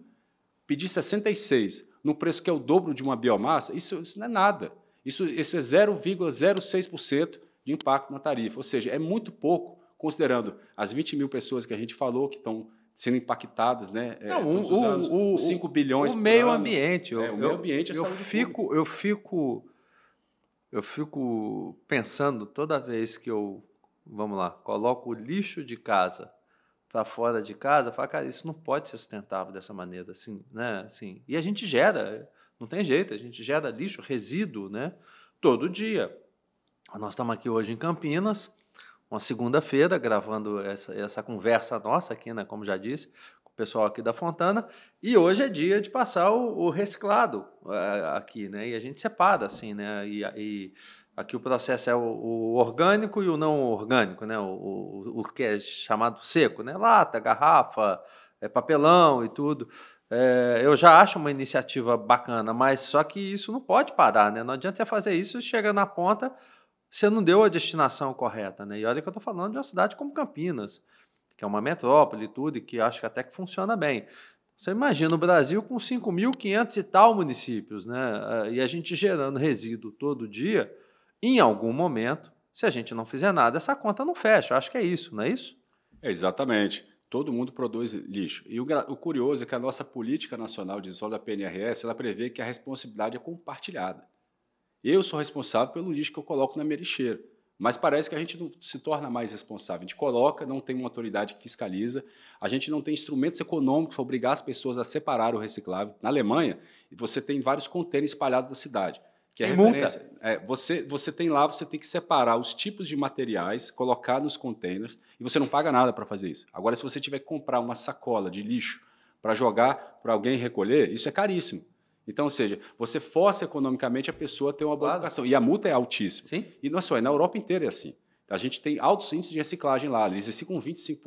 Pedir 66 no preço que é o dobro de uma biomassa, isso, isso não é nada. Isso, isso é 0,06% de impacto na tarifa. Ou seja, é muito pouco, considerando as 20 mil pessoas que a gente falou que estão sendo impactadas, né? É, não, todos o, os anos, o, 5 bilhões. O meio ano. ambiente. É, eu, o meio ambiente é eu, fico, eu fico eu fico pensando toda vez que eu, vamos lá, coloco o lixo de casa para fora de casa, fala, cara, isso não pode ser sustentável dessa maneira, assim, né? Assim, e a gente gera, não tem jeito, a gente gera lixo, resíduo, né? Todo dia. Nós estamos aqui hoje em Campinas, uma segunda-feira, gravando essa, essa conversa nossa aqui, né? Como já disse, pessoal aqui da Fontana. E hoje é dia de passar o, o reciclado é, aqui, né? E a gente separa, assim, né? E, e aqui o processo é o, o, orgânico e o não orgânico, né? O, o, que é chamado seco, né? Lata, garrafa, é, papelão e tudo. É, eu já acho uma iniciativa bacana, mas só que isso não pode parar, né? Não adianta você fazer isso e chega na ponta, você não deu a destinação correta, né? E olha que eu estou falando de uma cidade como Campinas que é uma metrópole e tudo, e que acho que até que funciona bem. Você imagina o Brasil com 5.500 e tal municípios, né? Ah, e a gente gerando resíduo todo dia, em algum momento, se a gente não fizer nada, essa conta não fecha. Eu acho que é isso, não é isso? É exatamente. Todo mundo produz lixo. E o, o, curioso é que a nossa política nacional de solo da PNRS, ela prevê que a responsabilidade é compartilhada. Eu sou responsável pelo lixo que eu coloco na minha lixeira. Mas parece que a gente não se torna mais responsável. A gente coloca, não tem uma autoridade que fiscaliza, a gente não tem instrumentos econômicos para obrigar as pessoas a separar o reciclável. Na Alemanha, você tem vários contêineres espalhados na cidade. Que é tem referência. É, você, você tem lá, você tem que separar os tipos de materiais, colocar nos contêineres e você não paga nada para fazer isso. Agora, se você tiver que comprar uma sacola de lixo para jogar para alguém recolher, isso é caríssimo. Então, ou seja, você força economicamente a pessoa a ter uma boa claro. educação. E a multa é altíssima. Sim. E não é só, é na Europa inteira é assim. A gente tem altos índices de reciclagem lá. Eles reciclam 25%,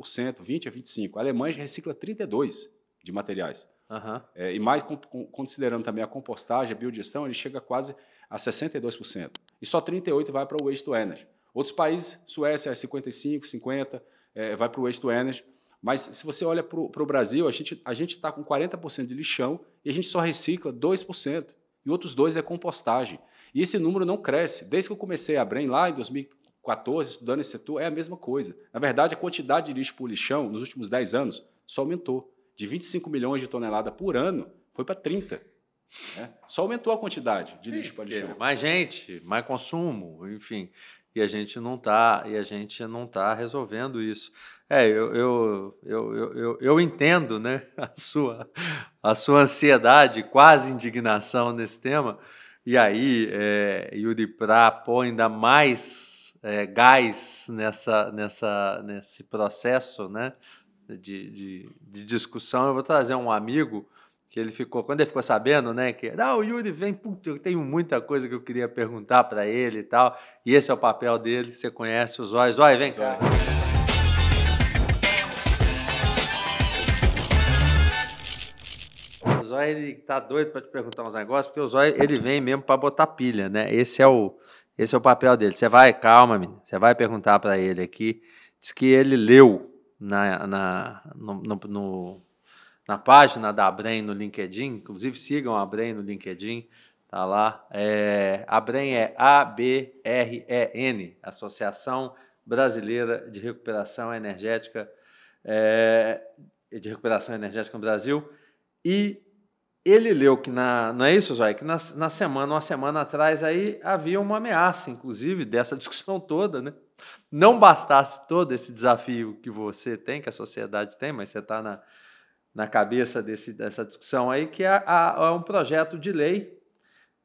20% a 25%. A Alemanha recicla 32% de materiais. Uhum. É, e mais com, com, considerando também a compostagem, a biodigestão, ele chega quase a 62%. E só 38% vai para o waste to energy. Outros países, Suécia é 55%, 50%, é, vai para o waste to energy. Mas se você olha para o Brasil, a gente a está com 40% de lixão e a gente só recicla 2%. E outros dois é compostagem. E esse número não cresce. Desde que eu comecei a Brem lá em 2014, estudando esse setor, é a mesma coisa. Na verdade, a quantidade de lixo por lixão nos últimos 10 anos só aumentou. De 25 milhões de toneladas por ano, foi para 30. Né? Só aumentou a quantidade de lixo para lixão. Mais gente, mais consumo, enfim. E a gente não está, e a gente não tá resolvendo isso. É, eu, eu, eu, eu, entendo né, <laughs> a, sua, a sua ansiedade, quase indignação nesse tema. E aí, é, Yuri Pra põe ainda mais é, gás nessa, nessa, nesse processo né, de, de, de, discussão. Eu vou trazer um amigo que ele ficou, quando ele ficou sabendo, né, que ah, o Yuri vem, puto, eu tenho muita coisa que eu queria perguntar para ele e tal. E esse é o papel dele, você conhece os olhos. Olha, vem cá. Zóia, ele tá doido para te perguntar uns negócios, porque o Zóia, ele vem mesmo para botar pilha, né? Esse é o, esse é o papel dele. Você vai, calma, menino, você vai perguntar para ele aqui. Diz que ele leu na, na, no, no, no, na página da Abren no LinkedIn, inclusive sigam a Abren no LinkedIn, tá lá. É, é a Abren é A-B-R-E-N, Associação Brasileira de Recuperação Energética, é, de Recuperação Energética no Brasil. E ele leu que na. Não é isso, Zóia? Que na, na semana, uma semana atrás aí, havia uma ameaça, inclusive, dessa <laughs> discussão toda, né? Não bastasse todo esse desafio que você tem, que a sociedade tem, mas você está na, na cabeça desse, dessa discussão aí, que é, é um projeto de lei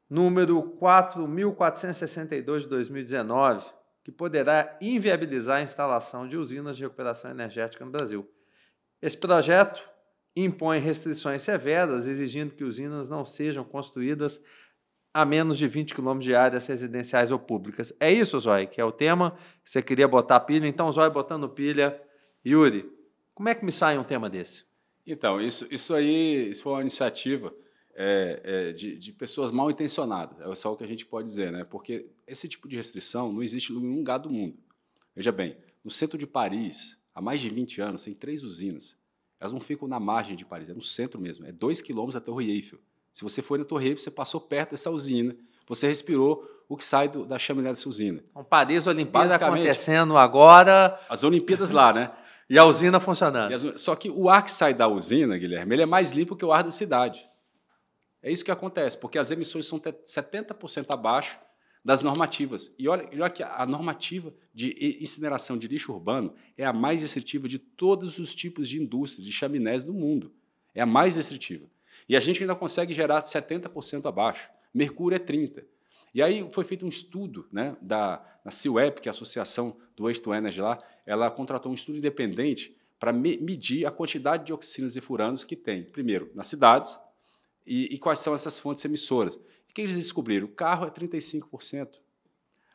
número 4462 de 2019, que poderá inviabilizar a instalação de usinas de recuperação energética no Brasil. Esse projeto impõe restrições severas, exigindo que usinas não sejam construídas a menos de 20 quilômetros de áreas residenciais ou públicas. É isso, Zói, que é o tema que você queria botar pilha. Então, Zói botando pilha. Yuri, como é que me sai um tema desse? Então, isso, isso aí isso foi uma iniciativa é, é, de, de, pessoas mal intencionadas, é só o que a gente pode dizer, né? Porque esse tipo de restrição não existe em nenhum lugar do mundo. Veja bem, no centro de Paris, há mais de 20 anos, tem três usinas elas não ficam na margem de Paris, é no centro mesmo. É dois quilômetros da Torre Eiffel. Se você foi na Torre Eiffel, você passou perto dessa usina, você respirou o que sai do, da chaminé dessa usina. Um então, Paris Olimpíadas acontecendo agora. As Olimpíadas lá, né? <laughs> E a usina funcionando. As, só que o ar que sai da usina, Guilherme, ele é mais limpo que o ar da cidade. É isso que acontece, porque as emissões são 70% abaixo das normativas. E olha, olha que a normativa de incineração de lixo urbano é a mais restritiva de todos os tipos de indústrias, de chaminés do mundo. É a mais restritiva. E a gente ainda consegue gerar 70% abaixo. Mercúrio é 30%. E aí foi feito um estudo né, da da CIWEP, que é a Associação do Waste to Energy lá, ela contratou um estudo independente para me, medir a quantidade de oxinas e furanos que tem, primeiro, nas cidades, e, e quais são essas fontes emissoras. O que eles descobriram? O carro é 35%.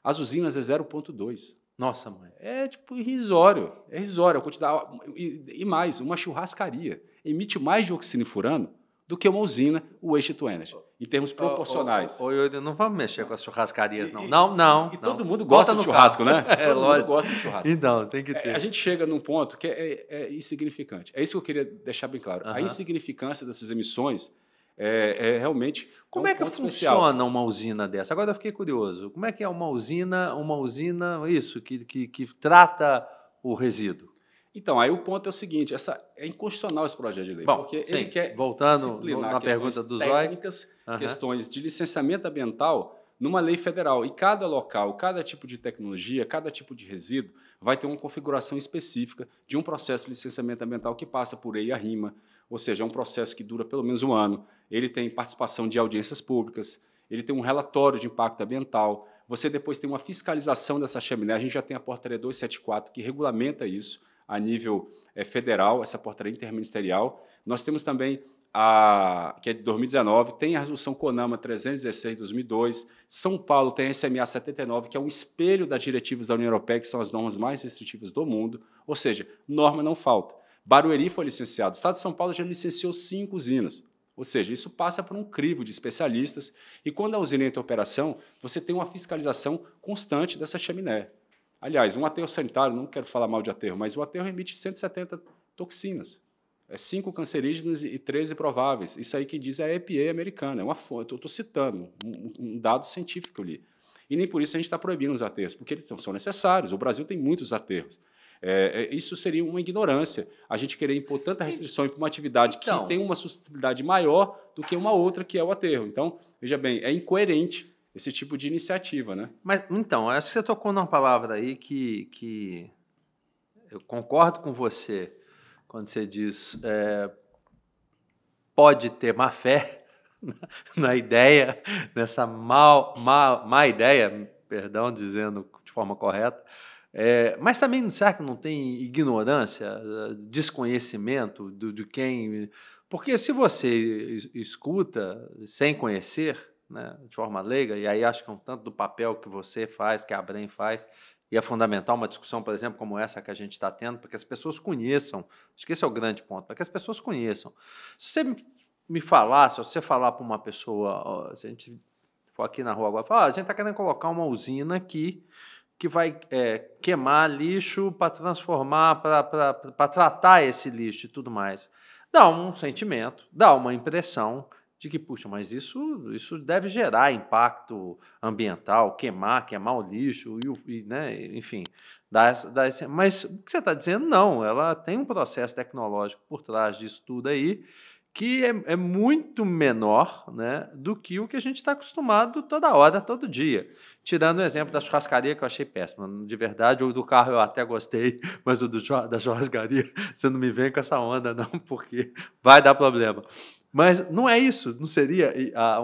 As usinas é 0,2%. Nossa, mãe. É tipo irrisório. É irrisório a quantidade. E, e, mais, uma churrascaria emite mais dioxina e furano do que uma usina waste to energy, em termos proporcionais. Oi, oh, não vamos mexer com as churrascarias, não. E, não, não. E, não. todo mundo gosta de churrasco, carro. né? <laughs> É, todo lógico. mundo gosta de churrasco. Então, tem que é, ter. É, a gente chega num ponto que é, é, é, insignificante. É isso que eu queria deixar bem claro. Uh -huh. A insignificância dessas emissões é, é realmente. É Como é, um é que funciona especial. uma usina dessa? Agora eu fiquei curioso. Como é que é uma usina, uma usina, isso, que, que, que trata o resíduo? Então, aí o ponto é o seguinte: essa, é inconstitucional esse projeto de lei, Bom, porque sim. ele quer voltando na pergunta do técnicas, uhum. questões de licenciamento ambiental numa lei federal. E cada local, cada tipo de tecnologia, cada tipo de resíduo vai ter uma configuração específica de um processo de licenciamento ambiental que passa por EIA-RIMA, ou seja, é um processo que dura pelo menos um ano. Ele tem participação de audiências públicas, ele tem um relatório de impacto ambiental, você depois tem uma fiscalização dessa chaminé, a gente já tem a portaria 274 que regulamenta isso a nível é, federal, essa portaria interministerial. Nós temos também a, que é de 2019, tem a resolução CONAMA 316 de 2002, São Paulo tem a SMA 79, que é um espelho das diretivas da União Europeia, que são as normas mais restritivas do mundo, ou seja, norma não falta. Barueri foi licenciado, o Estado de São Paulo já licenciou cinco usinas. Ou seja, isso passa por um crivo de especialistas e quando a usina entra em operação, você tem uma fiscalização constante dessa chaminé. Aliás, um aterro sanitário, não quero falar mal de aterro, mas o aterro emite 170 toxinas. É cinco cancerígenas e 13 prováveis. Isso aí que diz é a EPA americana. É uma fonte, eu estou citando um, um, dado científico ali. E nem por isso a gente está proibindo os aterros, porque eles são necessários. O Brasil tem muitos aterros. É, é, isso seria uma ignorância, a gente querer impor tanta restrição para uma atividade então, que tem uma sustentabilidade maior do que uma outra, que é o aterro. Então, veja bem, é incoerente esse tipo de iniciativa, né? Mas, então, acho que você tocou numa palavra aí que, que eu concordo com você quando você diz é, pode ter má fé <laughs> na ideia, nessa mal, má, má ideia, perdão, dizendo de forma correta, é, mas também, será que não tem ignorância, eh, desconhecimento do, de quem. Porque se você escuta sem conhecer, né, de forma leiga, e aí acho que é um tanto do papel que você faz, que a Brem faz, e é fundamental uma discussão, por exemplo, como essa que a gente está tendo, para que as pessoas conheçam. Acho que esse é o grande ponto, para que as pessoas conheçam. Se você me falar, se você falar para uma pessoa, ó, se a gente for aqui na rua agora, falar, ah, a gente está querendo colocar uma usina aqui que vai é, queimar lixo para transformar, para tratar esse lixo e tudo mais. Dá um sentimento, dá uma impressão de que, puxa, mas isso, isso deve gerar impacto ambiental, queimar, queimar o lixo, e, e né, enfim. Dá essa, dá mas o que você está dizendo, não, ela tem um processo tecnológico por trás disso tudo aí, que é, é, muito menor né, do que o que a gente está acostumado toda hora, todo dia. Tirando o exemplo da churrascaria, que eu achei péssimo. De verdade, o do carro eu até gostei, <laughs> mas o do, da churrascaria, <laughs> você não me vem com essa onda, não, <laughs> porque vai dar problema. Mas não é isso? Não seria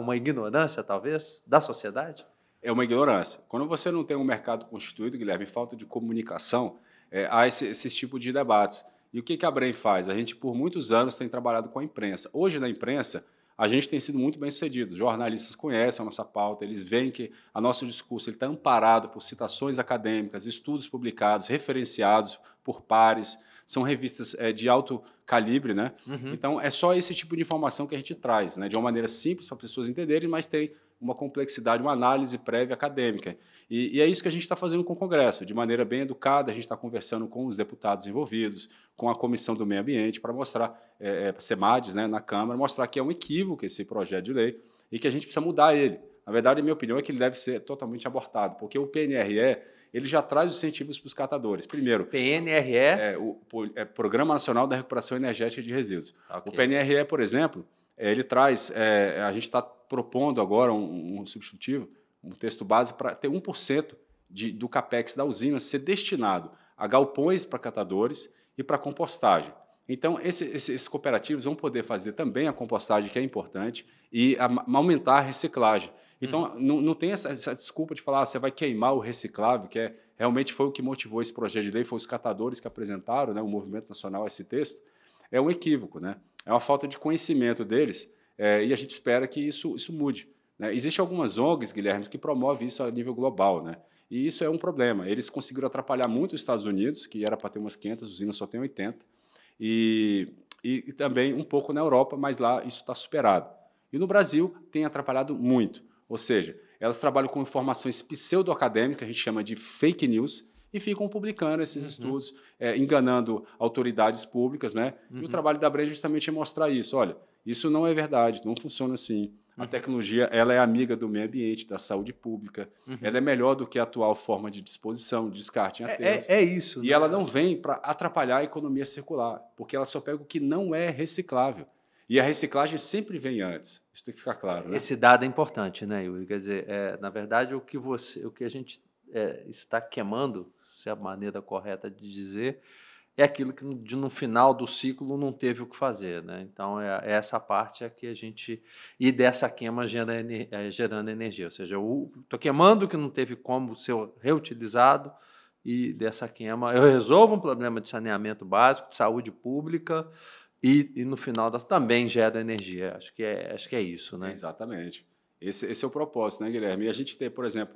uma ignorância, talvez, da sociedade? É uma ignorância. Quando você não tem um mercado constituído, Guilherme, falta de comunicação, é, há esse, esse tipo de debates. E o que, que a Brem faz? A gente, por muitos anos, tem trabalhado com a imprensa. Hoje, na imprensa, a gente tem sido muito bem sucedido. Jornalistas conhecem a nossa pauta, eles veem que o nosso discurso está amparado por citações acadêmicas, estudos publicados, referenciados por pares, são revistas é, de alto calibre, né? Uhum. Então é só esse tipo de informação que a gente traz, né? De uma maneira simples para as pessoas entenderem, mas tem uma complexidade, uma análise prévia acadêmica. E, e é isso que a gente está fazendo com o Congresso, de maneira bem educada, a gente está conversando com os deputados envolvidos, com a Comissão do Meio Ambiente, para mostrar, é, é SEMADES, né, na Câmara, mostrar que é um equívoco esse projeto de lei e que a gente precisa mudar ele. Na verdade, a minha opinião é que ele deve ser totalmente abortado, porque o PNRE ele já traz os incentivos para os catadores. Primeiro, PNRE é o é Programa Nacional da Recuperação Energética de Resíduos. Okay. O PNRE, por exemplo, é, ele traz, é, a gente está propondo agora um, um, substitutivo, um texto base para ter 1% de, do capex da usina ser destinado a galpões para catadores e para compostagem. Então, esse, esse, esses cooperativos vão poder fazer também a compostagem, que é importante, e a, aumentar a reciclagem. Então, uhum. não, não, tem essa, essa, desculpa de falar ah, você vai queimar o reciclável, que é, realmente foi o que motivou esse projeto de lei, foi os catadores que apresentaram, né, o Movimento Nacional, esse texto. É um equívoco, né? é uma falta de conhecimento deles é, e a gente espera que isso, isso mude. Né? Existem algumas ONGs, Guilherme, que promovem isso a nível global, né? E isso é um problema. Eles conseguiram atrapalhar muito os Estados Unidos, que era para ter umas 500 usinas, só tem 80, e, e, e também um pouco na Europa, mas lá isso está superado. E no Brasil tem atrapalhado muito. Ou seja, elas trabalham com informações pseudo-acadêmicas, a gente chama de fake news, e ficam publicando esses uhum. estudos, é, enganando autoridades públicas, né? Uhum. E o uhum. trabalho da Breja é justamente é mostrar isso. Olha, isso não é verdade, não funciona assim. A uhum. tecnologia ela é amiga do meio ambiente, da saúde pública. Uhum. Ela é melhor do que a atual forma de disposição, de descarte em aterros. É, é, é isso. E né? ela não vem para atrapalhar a economia circular, porque ela só pega o que não é reciclável. E a reciclagem sempre vem antes. Isso tem que ficar claro. Né? Esse dado é importante, né, Yuri? Quer dizer, é, na verdade, o que, você, o que a gente é, está queimando se é a maneira correta de dizer, é aquilo que no final do ciclo não teve o que fazer. Né? Então, é, essa parte é que a gente. E dessa queima gera, é, gerando energia. Ou seja, estou queimando o que não teve como ser reutilizado, e dessa queima eu resolvo um problema de saneamento básico, de saúde pública. E, e no final das, também gera energia. Acho que é, acho que é isso, né? Exatamente. Esse, esse é o propósito, né, Guilherme? E a gente tem, por exemplo,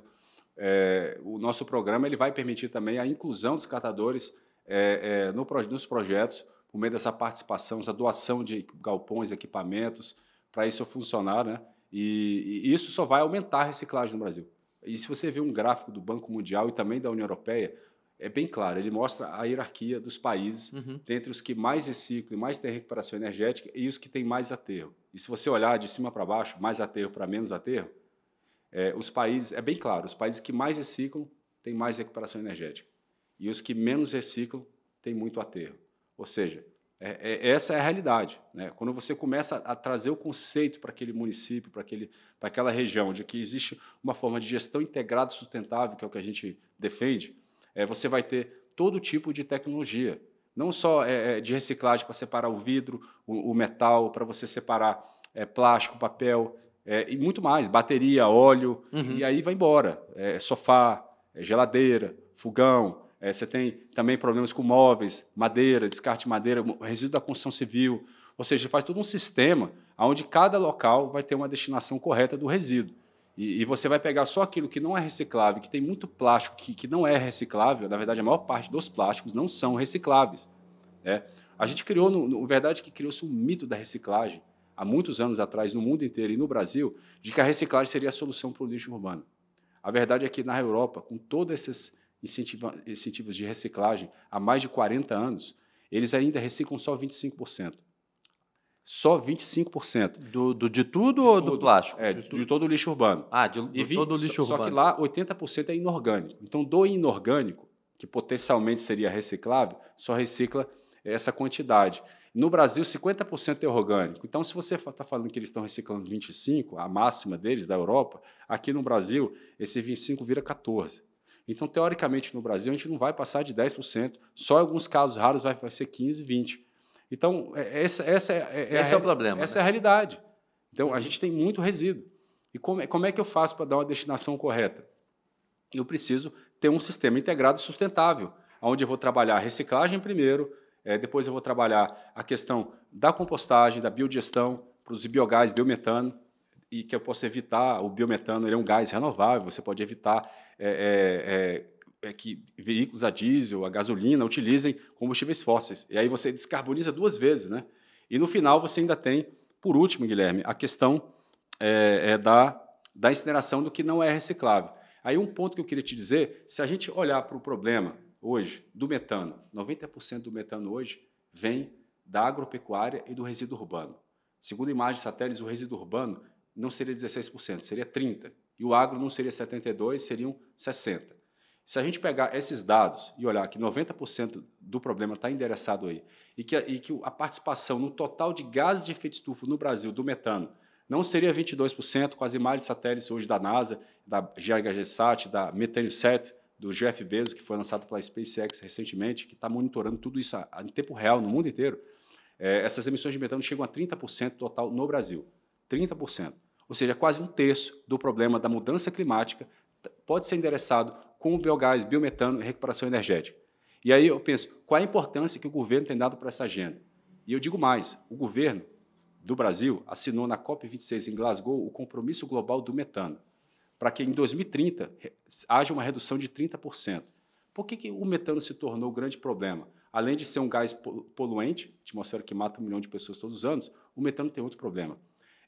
é, o nosso programa ele vai permitir também a inclusão dos catadores é, é no, nos projetos, por meio dessa participação, essa doação de galpões, equipamentos, para isso funcionar, né? E, e, isso só vai aumentar a reciclagem no Brasil. E se você vê um gráfico do Banco Mundial e também da União Europeia, é bem claro, ele mostra a hierarquia dos países uhum. dentre os que mais reciclam e mais têm recuperação energética e os que têm mais aterro. E se você olhar de cima para baixo, mais aterro para menos aterro, é, os países, é bem claro, os países que mais reciclam têm mais recuperação energética. E os que menos reciclam têm muito aterro. Ou seja, é, é, essa é a realidade. Né? Quando você começa a, trazer o conceito para aquele município, para aquela região, de que existe uma forma de gestão integrada sustentável, que é o que a gente defende, é, você vai ter todo tipo de tecnologia. Não só é, é, de reciclagem para separar o vidro, o, o metal, para você separar é, plástico, papel, é, e muito mais, bateria, óleo, uhum. e aí vai embora. É, é sofá, é geladeira, fogão, é, você tem também problemas com móveis, madeira, descarte de madeira, resíduo da construção civil. Ou seja, faz todo um sistema onde cada local vai ter uma destinação correta do resíduo. E, e, você vai pegar só aquilo que não é reciclável, que tem muito plástico que, que não é reciclável. Na verdade, a maior parte dos plásticos não são recicláveis. Né? A gente criou, na verdade, que criou-se um mito da reciclagem, há muitos anos atrás, no mundo inteiro e no Brasil, de que a reciclagem seria a solução para o lixo urbano. A verdade é que na Europa, com todos esses incentivos de reciclagem há mais de 40 anos, eles ainda reciclam só 25%. Só 25%. Do, do, de tudo de ou tudo, do plástico? É, de, de, todo o lixo urbano. Ah, de, de 20, todo o lixo só, urbano. Só que lá 80% é inorgânico. Então, do inorgânico, que potencialmente seria reciclável, só recicla essa quantidade. No Brasil, 50% é orgânico. Então, se você está falando que eles estão reciclando 25%, a máxima deles, da Europa, aqui no Brasil, esse 25% vira 14%. Então, teoricamente, no Brasil, a gente não vai passar de 10%. Só em alguns casos raros vai, vai ser 15%, 20%. Então, é, essa, essa é, é, é Esse é, o problema. Essa né? é a né? realidade. Então, a gente tem muito resíduo. E como, é, como é que eu faço para dar uma destinação correta? Eu preciso ter um sistema integrado sustentável, onde eu vou trabalhar a reciclagem primeiro, é, depois eu vou trabalhar a questão da compostagem, da biodigestão, produzir biogás, biometano, e que eu possa evitar, o biometano ele é um gás renovável, você pode evitar é é, é, é, que veículos a diesel, a gasolina, utilizem combustíveis fósseis. E aí você descarboniza duas vezes, né? E no final você ainda tem, por último, Guilherme, a questão é, da, da incineração do que não é reciclável. Aí um ponto que eu queria te dizer, se a gente olhar para o problema hoje do metano, 90% do metano hoje vem da agropecuária e do resíduo urbano. Segundo imagens satélites, o resíduo urbano não seria 16%, seria 30%. E o agro não seria 72%, seriam 60%. Se a gente pegar esses dados e olhar que 90% do problema está endereçado aí, e que, e que a participação no total de gases de efeito estufa no Brasil do metano não seria 22%, com as imagens satélites hoje da NASA, da GHGSAT, da Methane 7, do Jeff Bezos, que foi lançado pela SpaceX recentemente, que está monitorando tudo isso em tempo real no mundo inteiro, é, essas emissões de metano chegam a 30% total no Brasil. 30%. Ou seja, quase um terço do problema da mudança climática pode ser endereçado com o biogás, biometano e recuperação energética. E aí eu penso, qual é a importância que o governo tem dado para essa agenda? E eu digo mais, o governo do Brasil assinou na COP26 em Glasgow o compromisso global do metano para que em 2030 eh, haja uma redução de 30%. Por que, que o metano se tornou o um grande problema? Além de ser um gás poluente, atmosfera que mata um milhão de pessoas todos os anos, o metano tem outro problema,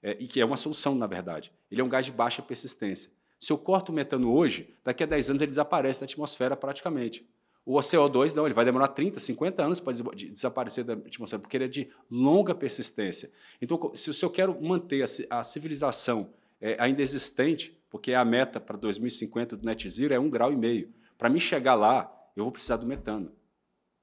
é, e que é uma solução, na verdade. Ele é um gás de baixa persistência. Se eu corto o metano hoje, daqui a 10 anos ele desaparece da atmosfera praticamente. O CO2 não, ele vai demorar 30, 50 anos para desaparecer da atmosfera, porque ele é de longa persistência. Então, se eu quero manter a civilização eh, ainda existente, porque a meta para 2050 do net zero é um grau e meio. Para mim chegar lá, eu vou precisar do metano.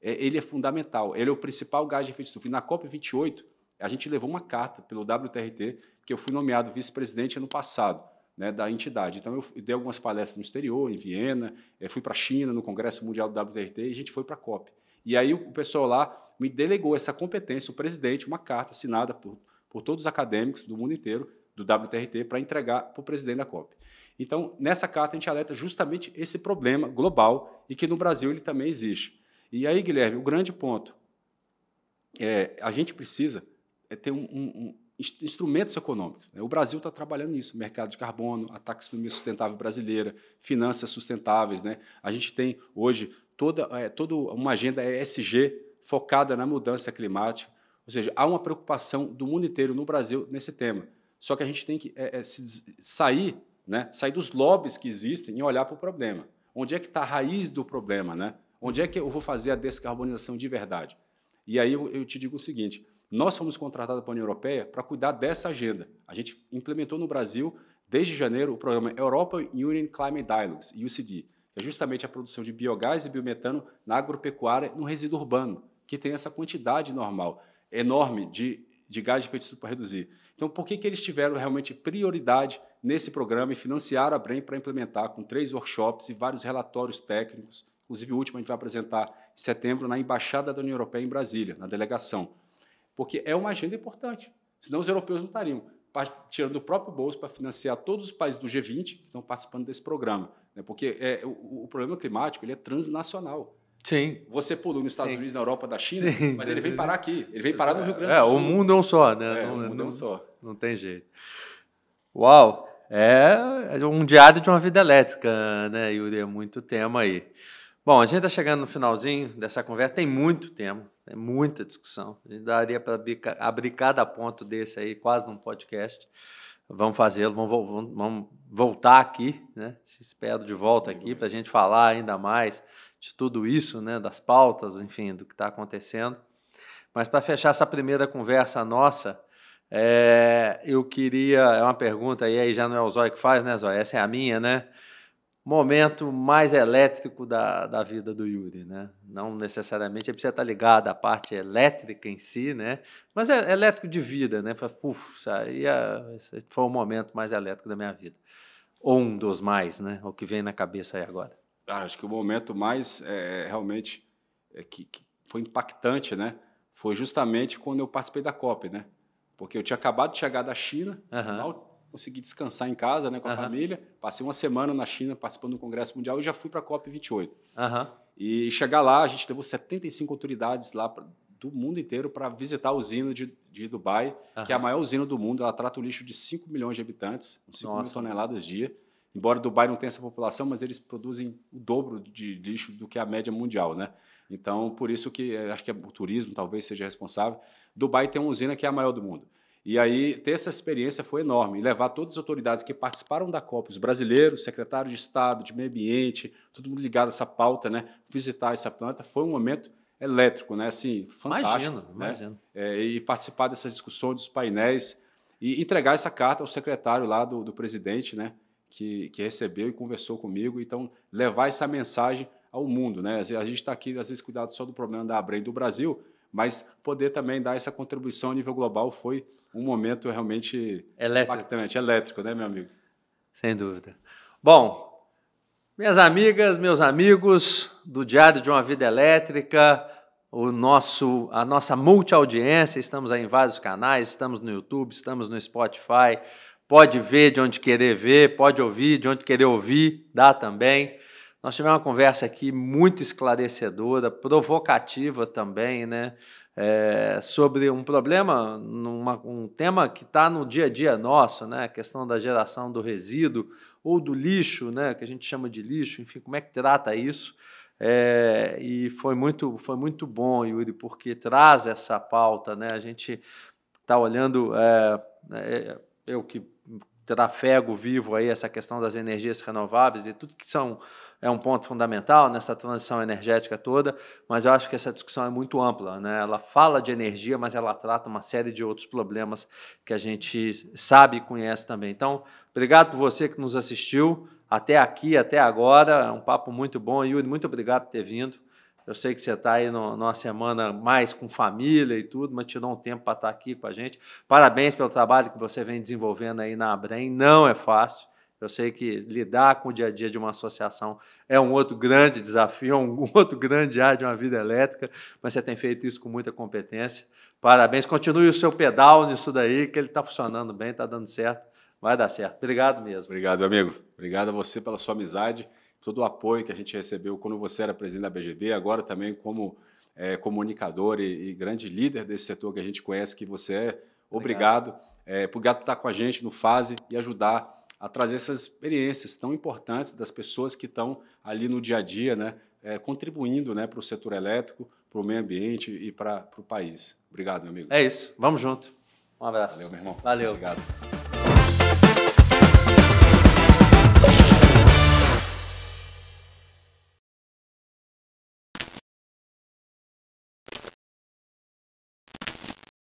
É, ele é fundamental, ele é o principal gás de efeito estufa. E na COP28, a gente levou uma carta pelo WTRT, que eu fui nomeado vice-presidente ano passado né, da entidade. Então, eu dei algumas palestras no exterior, em Viena, é, fui para a China, no Congresso Mundial do WTRT, e a gente foi para a COP. E aí o pessoal lá me delegou essa competência, o presidente, uma carta assinada por, por todos os acadêmicos do mundo inteiro do WTRT para entregar para o presidente da COP. Então, nessa carta, a gente alerta justamente esse problema global e que no Brasil ele também existe. E aí, Guilherme, o grande ponto é a gente precisa é, ter um, um, um instrumentos econômicos. Né? O Brasil está trabalhando nisso, mercado de carbono, a taxonomia sustentável brasileira, finanças sustentáveis. Né? A gente tem hoje toda, é, toda uma agenda ESG focada na mudança climática, ou seja, há uma preocupação do mundo inteiro no Brasil nesse tema. Só que a gente tem que é, é, sair né? sair dos lobbies que existem e olhar para o problema. Onde é que está a raiz do problema? Né? Onde é que eu vou fazer a descarbonização de verdade? E aí eu, eu te digo o seguinte: nós fomos contratados pela União Europeia para cuidar dessa agenda. A gente implementou no Brasil, desde janeiro, o programa Europa Union Climate Dialogues, UCD, que é justamente a produção de biogás e biometano na agropecuária no resíduo urbano, que tem essa quantidade normal enorme de de gás de efeito estufa para reduzir. Então, por que, que eles tiveram realmente prioridade nesse programa e financiaram a BREM para implementar com três workshops e vários relatórios técnicos? Inclusive, o último a gente vai apresentar em setembro na Embaixada da União Europeia em Brasília, na delegação. Porque é uma agenda importante, senão os europeus não estariam tirando o próprio bolso para financiar todos os países do G20 que estão participando desse programa. Né? Porque é, o, o problema climático ele é transnacional. Sim. Você pulou nos Estados Sim. Unidos, na Europa, da China, Sim. mas ele veio parar aqui. Ele veio parar no Rio Grande é, do Sul. É, o mundo é um só, né? É, não, o mundo não, é um só. Não tem jeito. Uau! É, é um diário de uma vida elétrica, né, Yuri? É muito tema aí. Bom, a gente está chegando no finalzinho dessa conversa. Tem muito tema, tem muita discussão. A gente daria para abrir cada ponto desse aí, quase num podcast. Vamos fazê-lo, vamos, vamos, voltar aqui, né? Te espero de volta aqui para a gente falar ainda mais de tudo isso, né, das pautas, enfim, do que está acontecendo. Mas para fechar essa primeira conversa nossa, é, eu queria. É uma pergunta, e aí já não é o Zóio que faz, né, Zóio? Essa é a minha, né? Momento mais elétrico da, da vida do Yuri, né? Não necessariamente ele precisa estar ligado à parte elétrica em si, né? Mas é elétrico de vida, né? Puf, saía, é, foi o momento mais elétrico da minha vida. Ou um dos mais, né? O que vem na cabeça aí agora. Cara, acho que o momento mais é, é, realmente é que, que, foi impactante, né? Foi justamente quando eu participei da COP, né? Porque eu tinha acabado de chegar da China, uhum. mal consegui descansar em casa, né, com a uhum. família. Passei uma semana na China participando do Congresso Mundial e já fui para a COP 28. Uhum. E chegar lá, a gente levou 75 autoridades lá pra, do mundo inteiro para visitar a usina de, de Dubai, que é a maior usina do mundo. Ela trata o lixo de 5 milhões de habitantes, 5 Nossa. mil toneladas dia Embora Dubai não tenha essa população, mas eles produzem o dobro de lixo do que a média mundial, né? Então, por isso que eh, acho que é o turismo talvez seja responsável. Dubai tem uma usina que é a maior do mundo. E aí, ter essa experiência foi enorme. E levar todas as autoridades que participaram da COP, os brasileiros, secretário de Estado, de Meio Ambiente, todo mundo ligado a essa pauta, né? Visitar essa planta foi um momento elétrico, né? Assim, fantástico. Imagino, né? imagino. É, e participar dessas discussões, dos painéis, e entregar essa carta ao secretário lá do, do presidente, né? que, que recebeu e conversou comigo. Então, levar essa mensagem ao mundo. Né? A gente está aqui, às vezes, cuidado só do problema da Abrem do Brasil, mas poder também dar essa contribuição a nível global foi um momento realmente elétrico. impactante, elétrico, né, meu amigo? Sem dúvida. Bom, minhas amigas, meus amigos do Diário de uma Vida Elétrica, o nosso, a nossa multi-audiência, estamos em vários canais, estamos no YouTube, estamos no Spotify, pode ver de onde querer ver, pode ouvir de onde querer ouvir, dá também. Nós tivemos uma conversa aqui muito esclarecedora, provocativa também, né? É, sobre um problema, numa, um tema que está no dia a dia nosso, né? A questão da geração do resíduo ou do lixo, né? Que a gente chama de lixo, enfim, como é que trata isso? É, e foi muito, foi muito bom, Yuri, porque traz essa pauta, né? A gente está olhando, é, é, eu que trafego vivo aí essa questão das energias renováveis e tudo que são é um ponto fundamental nessa transição energética toda, mas eu acho que essa discussão é muito ampla, né? Ela fala de energia, mas ela trata uma série de outros problemas que a gente sabe e conhece também. Então, obrigado por você que nos assistiu até aqui, até agora, é um papo muito bom. Yuri, muito obrigado por ter vindo. Eu sei que você está aí no, numa semana mais com família e tudo, mas tirou um tempo para estar tá aqui com a gente. Parabéns pelo trabalho que você vem desenvolvendo aí na Abrem. Não é fácil. Eu sei que lidar com o dia a dia de uma associação é um outro grande desafio, é um <laughs> outro grande ar de uma vida elétrica, mas você tem feito isso com muita competência. Parabéns, continue o seu pedal nisso daí, que ele está funcionando bem, está dando certo, vai dar certo. Obrigado mesmo. Obrigado, amigo. Obrigado a você pela sua amizade todo o apoio que a gente recebeu quando você era presidente da BGB, agora também como é, comunicador e, e, grande líder desse setor que a gente conhece, que você é. Obrigado. obrigado, é, por estar tá com a gente no Fase e ajudar a trazer essas experiências tão importantes das pessoas que estão ali no dia a dia, né, é, contribuindo né, para o setor elétrico, para o meio ambiente e para o país. Obrigado, meu amigo. É isso. Vamos junto. Um abraço. Valeu, meu irmão. Valeu. Obrigado.